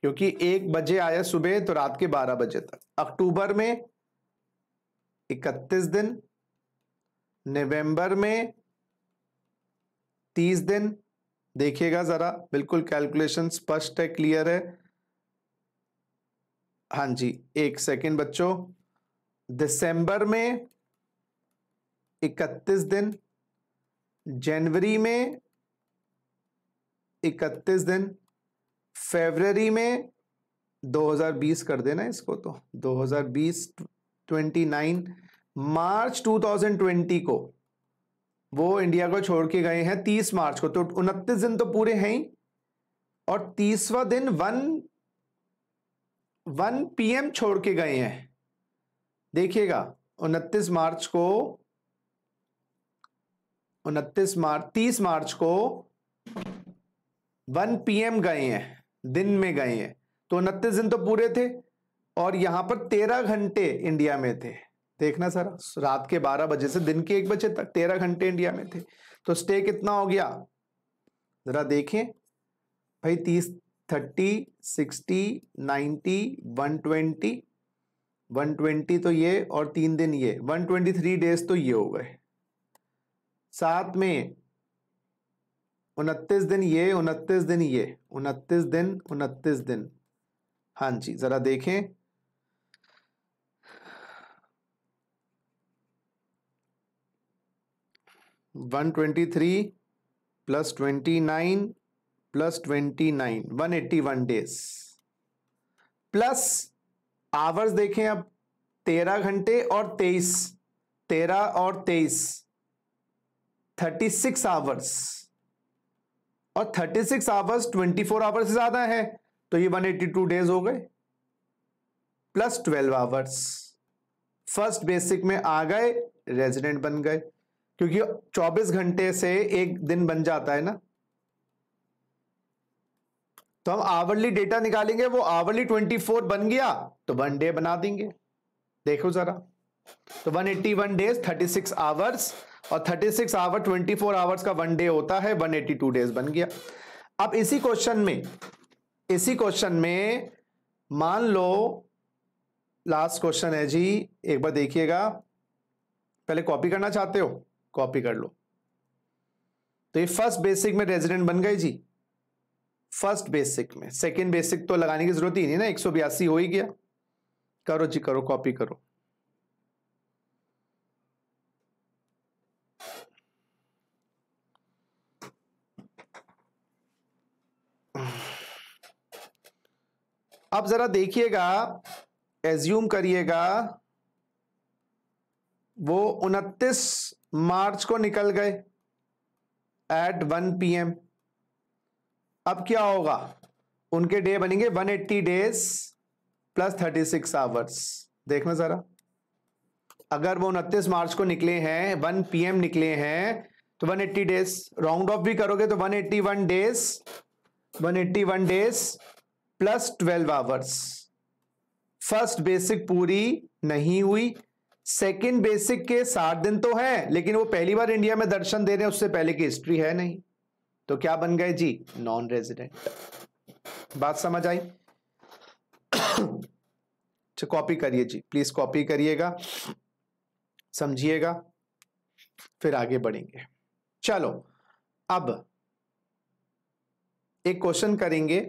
क्योंकि एक बजे आया सुबह तो रात के बारह बजे तक अक्टूबर में इकतीस दिन नवंबर में तीस दिन देखिएगा ज़रा बिल्कुल कैलकुलेशन स्पष्ट है क्लियर है हाँ जी एक सेकेंड बच्चों दिसंबर में इकतीस दिन जनवरी में इकतीस दिन फेबररी में 2020 कर देना इसको तो 2020 29 मार्च 2020 को वो इंडिया को छोड़ के गए हैं 30 मार्च को तो उनतीस दिन तो पूरे हैं ही और तीसवा दिन वन वन पीएम छोड़ के गए हैं देखिएगा उनतीस मार्च को उनतीस मार्च तीस मार्च को वन पीएम गए हैं दिन में गए हैं तो उनतीस दिन तो पूरे थे और यहाँ पर तेरह घंटे इंडिया में थे देखना सर रात के बारह बजे से दिन के एक बजे तक तेरह घंटे इंडिया में थे तो स्टे कितना हो गया जरा देखें भाई तीस thirty sixty ninety one twenty one twenty तो ये और तीन दिन ये वन ट्वेंटी थ्री डेज तो ये हो गए साथ में उनतीस दिन ये उनतीस दिन ये उनतीस दिन उनतीस दिन हाँ जी ज़रा देखें one twenty three plus twenty nine plus twenty nine one eighty one days plus hours देखें अब तेरह घंटे और तेईस तेरह और तेईस थर्टी सिक्स आवर्स और 36 आवर्स ट्वेंटी आवर्स से ज्यादा है तो ये 182 डेज हो गए प्लस 12 आवर्स फर्स्ट बेसिक में आ गए रेजिडेंट बन गए क्योंकि 24 घंटे से एक दिन बन जाता है ना तो हम आवरली डेटा निकालेंगे वो आवरली 24 बन गया तो वन डे बना देंगे देखो जरा तो 181 डेज 36 आवर्स और 36 आवर ट्वेंटी आवर्स का वन डे होता है 182 डेज बन गया अब इसी क्वेश्चन में इसी क्वेश्चन में मान लो लास्ट क्वेश्चन है जी एक बार देखिएगा पहले कॉपी करना चाहते हो कॉपी कर लो तो ये फर्स्ट बेसिक में रेजिडेंट बन गए जी फर्स्ट बेसिक में सेकंड बेसिक तो लगाने की जरूरत ही नहीं ना एक हो ही गया करो जी करो कॉपी करो अब जरा देखिएगा एज्यूम करिएगा वो 29 मार्च को निकल गए एट 1 पीएम अब क्या होगा उनके डे बनेंगे 180 डेज प्लस 36 आवर्स देखना जरा अगर वो उनतीस मार्च को निकले हैं 1 पीएम निकले हैं तो 180 डेज राउंड ऑफ भी करोगे तो 181 days 181 days plus twelve hours first basic पूरी नहीं हुई सेकंड बेसिक के सात दिन तो हैं लेकिन वो पहली बार इंडिया में दर्शन दे रहे हैं उससे पहले की हिस्ट्री है नहीं तो क्या बन गए जी नॉन रेजिडेंट बात समझ आई अच्छा कॉपी करिए जी प्लीज कॉपी करिएगा समझिएगा फिर आगे बढ़ेंगे चलो अब एक क्वेश्चन करेंगे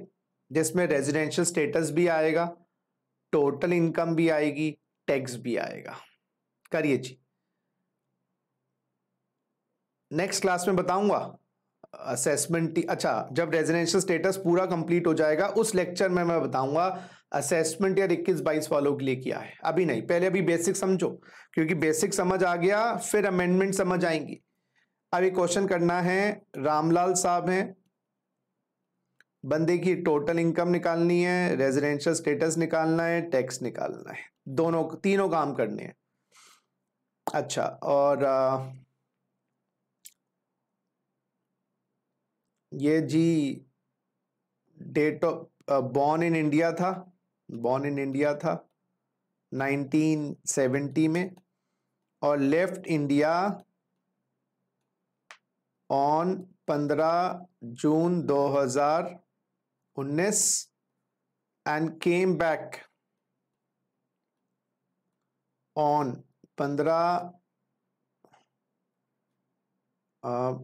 जिसमें रेजिडेंशियल स्टेटस भी आएगा टोटल इनकम भी आएगी टैक्स भी आएगा करिए जी नेक्स्ट क्लास में बताऊंगा असेसमेंट अच्छा जब रेजिडेंशियल स्टेटस पूरा कंप्लीट हो जाएगा उस लेक्चर में मैं बताऊंगा असेसमेंट या इक्कीस बाईस वालों के लिए किया है अभी नहीं पहले अभी बेसिक समझो क्योंकि बेसिक समझ आ गया फिर अमेंडमेंट समझ आएंगी अभी क्वेश्चन करना है रामलाल साहब हैं बंदे की टोटल इनकम निकालनी है रेजिडेंशियल स्टेटस निकालना है टैक्स निकालना है दोनों तीनों काम करने हैं अच्छा और आ, ये जी date of born in India था बॉर्न इन इंडिया था 1970 में और लेफ्ट इंडिया ऑन 15 जून हजार उन्नीस एंड केम बैक ऑन पंद्रह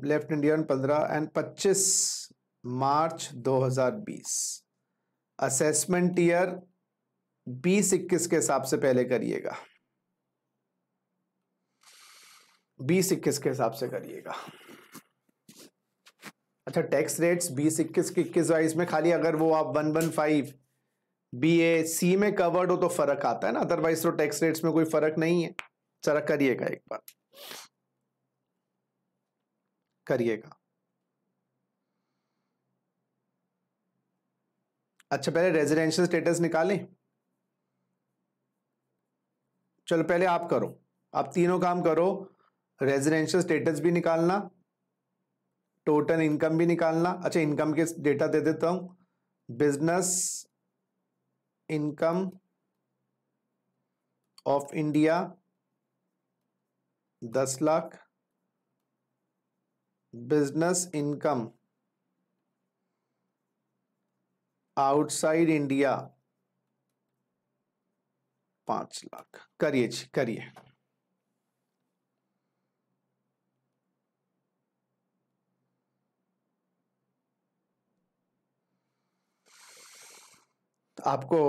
लेफ्ट uh, इंडियन पंद्रह एंड पच्चीस मार्च 2020 असेसमेंट ईयर बीस इक्कीस के हिसाब से पहले करिएगा बीस इक्कीस के हिसाब से करिएगा अच्छा टैक्स रेट्स बीस इक्कीस इक्कीस बाईस में खाली अगर वो आप one one five B A C में कवर्ड हो तो फर्क आता है ना अदरवाइज तो टैक्स रेट्स में कोई फर्क नहीं है जरा करिएगा एक बार करिएगा अच्छा पहले रेजिडेंशियल स्टेटस निकालें चलो पहले आप करो आप तीनों काम करो रेजिडेंशियल स्टेटस भी निकालना टोटल इनकम भी निकालना अच्छा इनकम के डेटा दे देता हूं बिजनेस इनकम ऑफ इंडिया दस lakh business income outside India पांच लाख करिए जी करिए आपको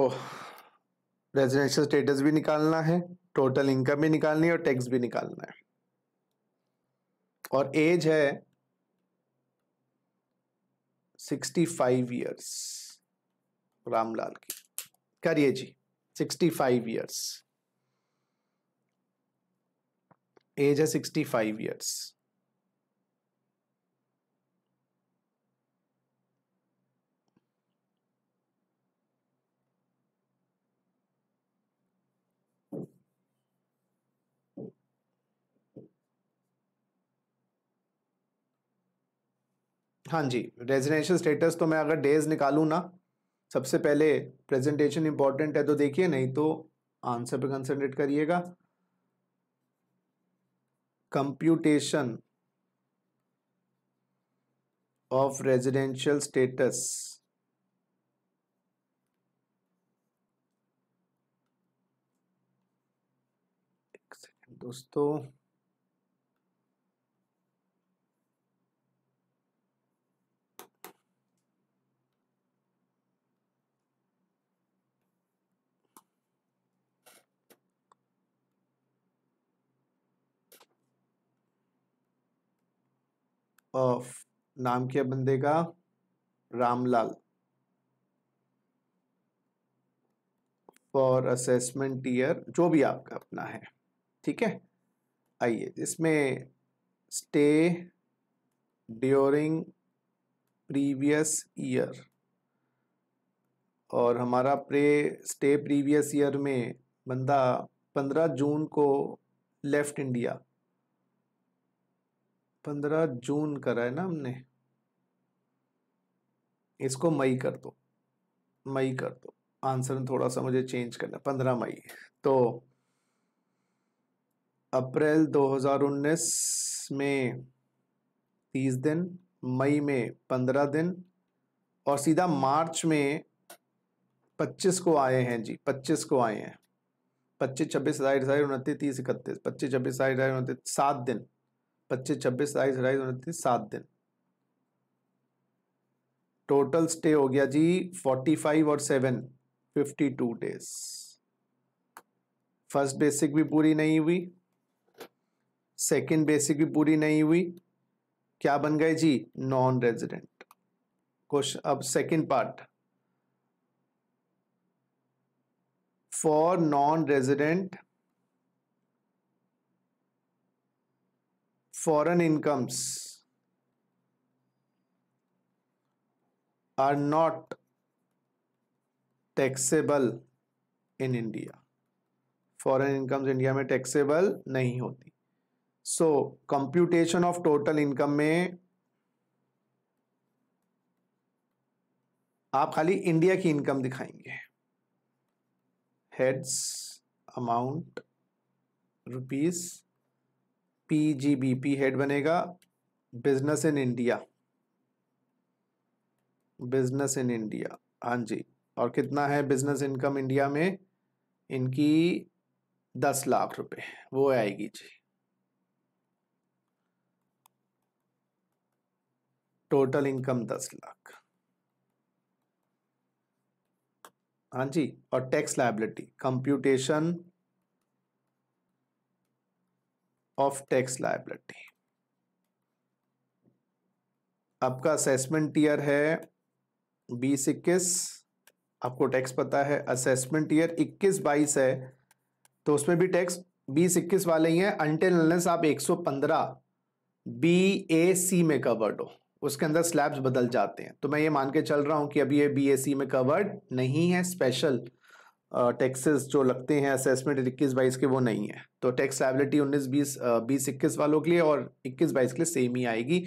रेजिडेंशियल स्टेटस भी निकालना है टोटल इनकम भी निकालनी है और टैक्स भी निकालना है और एज है सिक्सटी फाइव ईयर्स रामलाल की करिए जी सिक्सटी फाइव ईयर्स एज है सिक्सटी फाइव ईयर्स हाँ जी रेजिडेंशियल स्टेटस तो मैं अगर डेज निकालू ना सबसे पहले प्रेजेंटेशन इंपॉर्टेंट है तो देखिए नहीं तो आंसर पे कंसनट्रेट करिएगा कंप्यूटेशन ऑफ रेजिडेंशियल स्टेटस दोस्तों ऑफ नाम क्या बंदे का रामलाल फॉर असेसमेंट ईयर जो भी आपका अपना है ठीक है आइए इसमें स्टे ड्योरिंग प्रीवियस ईयर और हमारा प्रे स्टे प्रीवियस ईयर में बंदा पंद्रह जून को लेफ़्ट इंडिया पंद्रह जून करा है ना हमने इसको मई कर दो मई कर दो आंसर थोड़ा सा मुझे चेंज करना पंद्रह मई तो अप्रैल 2019 में तीस दिन मई में पंद्रह दिन और सीधा मार्च में पच्चीस को आए हैं जी पच्चीस को आए हैं पच्चीस छब्बीस साठ साठ उनतीस तीस इकतीस पच्चीस छब्बीस साठ साठ उनतीस सात दिन पच्चीस छब्बीस सताईस अट्ठाईस उनतीस सात दिन टोटल स्टे हो गया जी फोर्टी फाइव और seven fifty two days first basic भी पूरी नहीं हुई सेकंड बेसिक भी पूरी नहीं हुई क्या बन गए जी नॉन रेजिडेंट क्वेश्चन अब second part for non resident foreign incomes are not taxable in India foreign incomes India में टैक्सेबल नहीं होती so computation of total income में आप खाली इंडिया की इनकम दिखाएंगे heads amount rupees PGBP head बनेगा business in India business in India हाँ जी और कितना है बिजनेस इनकम इंडिया में इनकी दस लाख रुपए वो आएगी जी टोटल इनकम दस लाख हाँ जी और tax liability computation of tax liability आपका असेसमेंट ईयर है बीस इक्कीस आपको टैक्स पता है असेसमेंट ईयर इक्कीस बाईस है तो उसमें भी टैक्स बीस इक्कीस वाले ही हैं अंटे आप एक सौ पंद्रह बी ए सी में कवर्ड हो उसके अंदर स्लैब्स बदल जाते हैं तो मैं ये मान के चल रहा हूँ कि अभी ये बी ए सी में कवर्ड नहीं है स्पेशल टैक्सेस जो लगते हैं असेसमेंट इक्कीस बाईस के वो नहीं है तो टैक्स लाइबिलिटी उन्नीस बीस बीस इक्कीस वालों के लिए और इक्कीस बाईस के लिए सेम ही आएगी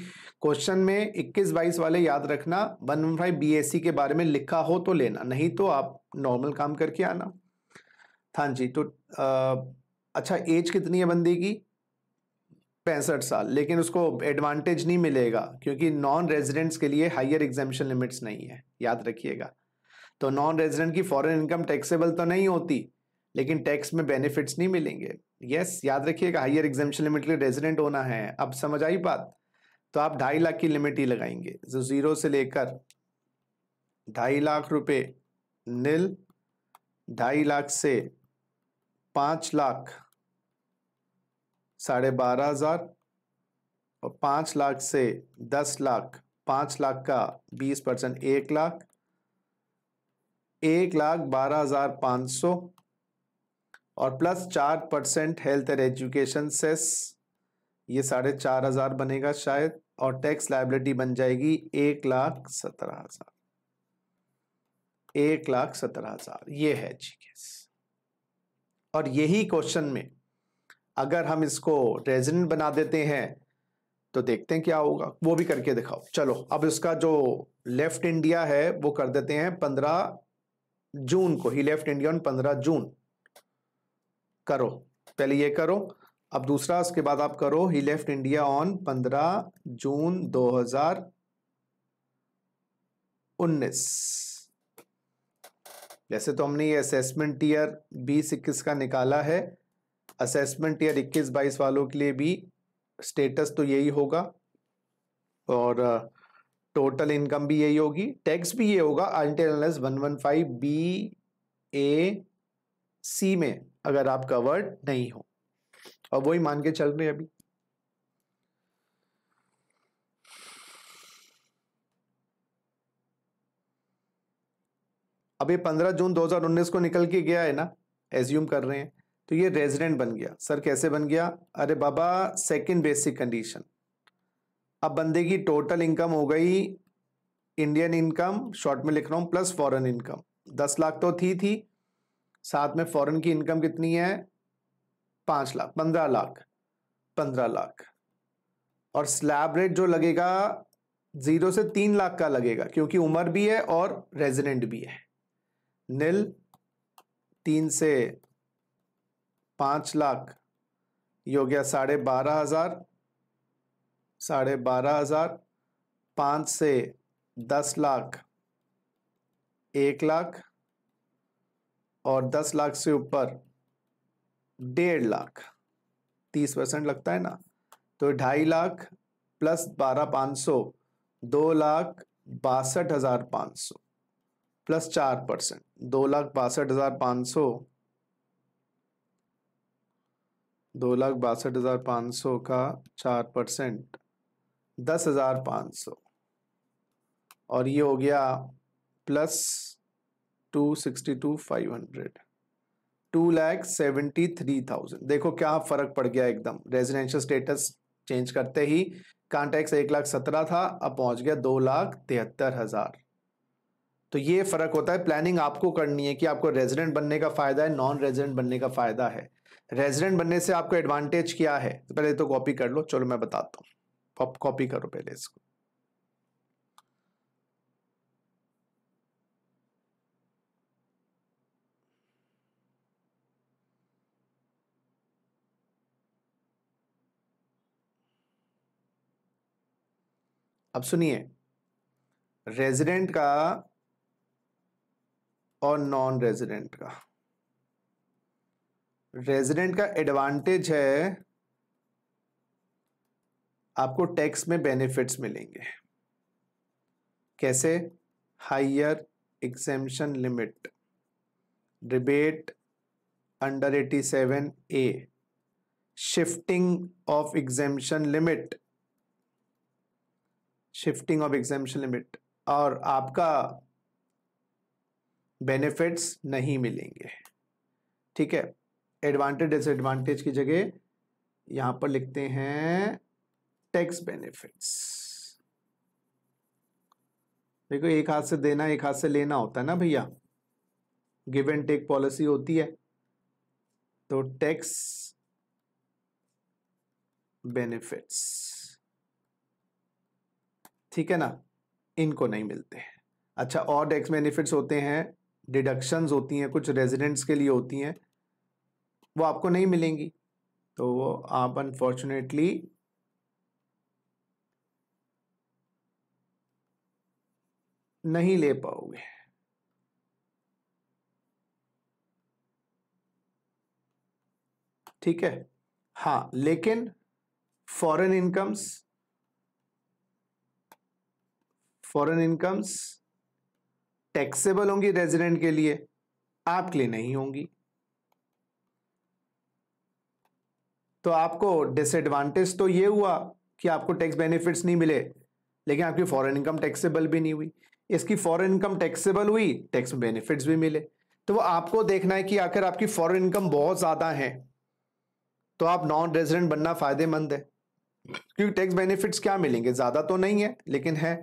क्वेश्चन में इक्कीस बाईस वाले याद रखना one one five B S C के बारे में लिखा हो तो लेना नहीं तो आप नॉर्मल काम करके आना हाँ जी तो आ, अच्छा एज कितनी है बंदे की पैंसठ साल लेकिन उसको एडवांटेज नहीं मिलेगा क्योंकि नॉन रेजिडेंट्स के लिए हायर एग्जामेशन लिमिट्स नहीं है याद रखिएगा तो नॉन रेजिडेंट की फॉरेन इनकम टैक्सेबल तो नहीं होती लेकिन टैक्स में बेनिफिट्स नहीं मिलेंगे यस याद रखिएगा हायर एग्जामेशन लिमिट के रेजिडेंट होना है अब समझ आई बात तो आप ढाई लाख की लिमिट ही लगाएंगे जो जीरो से लेकर ढाई लाख रुपए नील ढाई लाख से पाँच लाख साढ़े बारह हज़ार और पाँच लाख से दस लाख पाँच लाख का बीस परसेंट एक लाख एक लाख बारह हज़ार पाँच सौ और प्लस चार percent health and education cess ये साढ़े चार हज़ार बनेगा शायद और टैक्स लाइबिलिटी बन जाएगी एक लाख सत्रह हज़ार एक लाख सत्रह हज़ार ये है जी केस और यही क्वेश्चन में अगर हम इसको रेजिडेंट बना देते हैं तो देखते हैं क्या होगा वो भी करके दिखाओ चलो अब इसका जो लेफ्ट इंडिया है वो कर देते हैं पंद्रह जून को ही लेफ्ट इंडिया ऑन पंद्रह जून करो पहले ये करो अब दूसरा उसके बाद आप करो ही लेफ्ट इंडिया ऑन पंद्रह जून दो हजार उन्नीस वैसे तो हमने ये असेसमेंट ईयर बीस इक्कीस का निकाला है असेसमेंट ईयर इक्कीस बाईस वालों के लिए भी स्टेटस तो यही होगा और टोटल इनकम भी यही होगी टैक्स भी ये होगा अनटेनलेस one one five B A C में अगर आप कवर्ड नहीं हो और वही मान के चल रहे हैं अभी अभी 15 जून 2019 को निकल के गया है ना एज्यूम कर रहे हैं तो ये रेजिडेंट बन गया सर कैसे बन गया अरे बाबा सेकंड बेसिक कंडीशन अब बंदे की टोटल इनकम हो गई इंडियन इनकम शॉर्ट में लिख रहा हूँ प्लस फॉरेन इनकम दस लाख तो थी थी साथ में फॉरेन की इनकम कितनी है पाँच लाख पंद्रह लाख पंद्रह लाख और स्लैब रेट जो लगेगा जीरो से तीन लाख का लगेगा क्योंकि उम्र भी है और रेजिडेंट भी है नील तीन से पाँच लाख ये हो गया साढ़े बारह हज़ार साढ़े बारह हज़ार पाँच से दस लाख एक लाख और दस लाख से ऊपर डेढ़ लाख तीस परसेंट लगता है ना तो ढाई लाख प्लस बारह पाँच सौ दो लाख बासठ हज़ार पाँच सौ प्लस चार परसेंट दो लाख बासठ हज़ार पाँच सौ दो लाख बासठ हज़ार पाँच सौ का चार परसेंट दस हज़ार पाँच सौ और ये हो गया plus two sixty two five hundred two lakh seventy three thousand देखो क्या फ़र्क पड़ गया एकदम रेजिडेंशियल स्टेटस चेंज करते ही कॉन्टैक्स एक लाख सत्रह था अब पहुंच गया दो लाख तिहत्तर हज़ार तो ये फ़र्क होता है प्लानिंग आपको करनी है कि आपको रेजिडेंट बनने का फ़ायदा है नॉन रेजिडेंट बनने का फ़ायदा है रेजिडेंट बनने से आपको एडवांटेज क्या है पहले तो कॉपी कर लो चलो मैं बताता हूँ आप कॉपी करो पहले इसको अब सुनिए रेजिडेंट का और नॉन रेजिडेंट का रेजिडेंट का एडवांटेज है आपको टैक्स में बेनिफिट्स मिलेंगे कैसे higher exemption limit rebate under eighty seven A shifting of exemption limit shifting of exemption limit और आपका बेनिफिट्स नहीं मिलेंगे ठीक है एडवांटेज डिसएडवांटेज की जगह यहां पर लिखते हैं टैक्स बेनिफिट्स देखो एक हाथ से देना एक हाथ से लेना होता है ना भैया गिव एंड टेक पॉलिसी होती है तो टैक्स बेनिफिट्स ठीक है ना इनको नहीं मिलते हैं अच्छा और टैक्स बेनिफिट्स होते हैं डिडक्शंस होती हैं कुछ रेजिडेंट्स के लिए होती हैं वो आपको नहीं मिलेंगी तो वो आप अनफॉर्चुनेटली नहीं ले पाओगे ठीक है हां लेकिन foreign incomes foreign incomes taxable होंगी रेजिडेंट के लिए आपके लिए नहीं होंगी तो आपको डिसएडवांटेज तो ये हुआ कि आपको टैक्स बेनिफिट्स नहीं मिले लेकिन आपकी फॉरेन इनकम टैक्सेबल भी नहीं हुई इसकी फॉरन इनकम टैक्सेबल हुई टैक्स बेनिफिट्स भी मिले तो वो आपको देखना है कि आखिर आपकी फॉरन इनकम बहुत ज़्यादा है तो आप नॉन रेजिडेंट बनना फायदेमंद है क्योंकि टैक्स बेनिफिट्स क्या मिलेंगे ज़्यादा तो नहीं है लेकिन है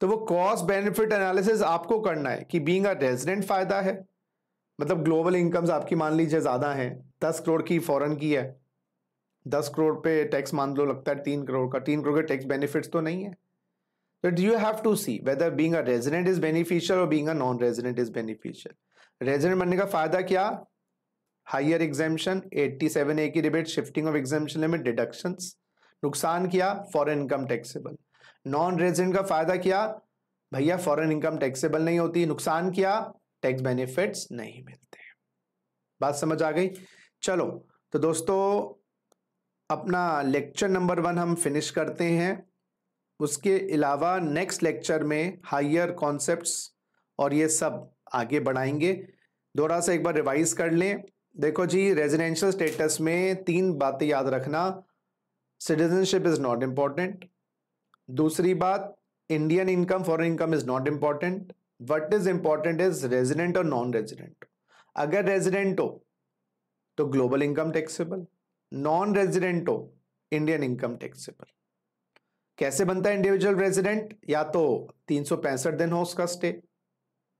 तो वो कॉस्ट बेनिफिट एनालिसिस आपको करना है कि बींग अ रेजिडेंट फायदा है मतलब ग्लोबल इनकम्स आपकी मान लीजिए ज़्यादा है दस करोड़ की फॉरेन की है दस करोड़ पे टैक्स मान लो लगता है तीन करोड़ का तीन करोड़ के टैक्स बेनिफिट्स तो नहीं है But you have to see whether being a resident is beneficial or being a non-resident is beneficial. Resident बनने का फायदा क्या हायर एग्जामेशन 87 ए की rebate shifting of exemption limit deductions नुकसान किया foreign income taxable non resident का फायदा किया भैया फॉरेन इनकम टैक्सेबल नहीं होती नुकसान किया टैक्स बेनिफिट्स नहीं मिलते बात समझ आ गई चलो तो दोस्तों अपना लेक्चर नंबर वन हम फिनिश करते हैं उसके अलावा नेक्स्ट लेक्चर में हायर कॉन्सेप्ट्स और ये सब आगे बढ़ाएंगे दोबारा से एक बार रिवाइज कर लें देखो जी रेजिडेंशियल स्टेटस में तीन बातें याद रखना सिटीजनशिप इज़ नॉट इम्पॉर्टेंट दूसरी बात Indian income foreign income is not important what is important is resident और नॉन रेजिडेंट अगर रेजिडेंट हो तो global income taxable non resident हो इंडियन इनकम टैक्सेबल कैसे बनता है इंडिविजुअल रेजिडेंट या तो तीन सौ पैंसठ दिन हो उसका स्टे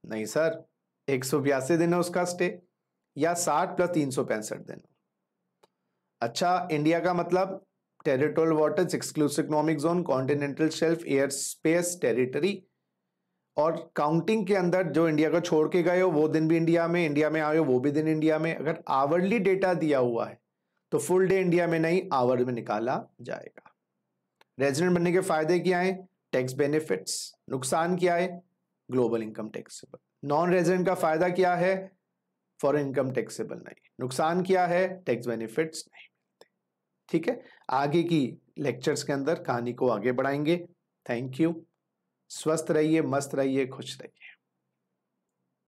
नहीं सर एक सौ बयासी दिन है उसका स्टे या साठ प्लस तीन सौ पैंसठ दिन अच्छा इंडिया का मतलब territorial waters exclusive economic zone continental shelf air space territory और काउंटिंग के अंदर जो इंडिया को छोड़ के गए हो वो दिन भी इंडिया में इंडिया में आए हो वो भी दिन इंडिया में अगर आवरली डेटा दिया हुआ है तो फुल डे इंडिया में नहीं आवर में निकाला जाएगा रेजिडेंट बनने के फायदे क्या है टैक्स बेनिफिट्स नुकसान क्या है global income taxable non resident का फायदा क्या है फॉरन इनकम टैक्सेबल नहीं नुकसान क्या है टैक्स बेनिफिट्स नहीं मिलते ठीक है आगे की लेक्चर्स के अंदर कहानी को आगे बढ़ाएंगे थैंक यू स्वस्थ रहिए मस्त रहिए खुश रहिए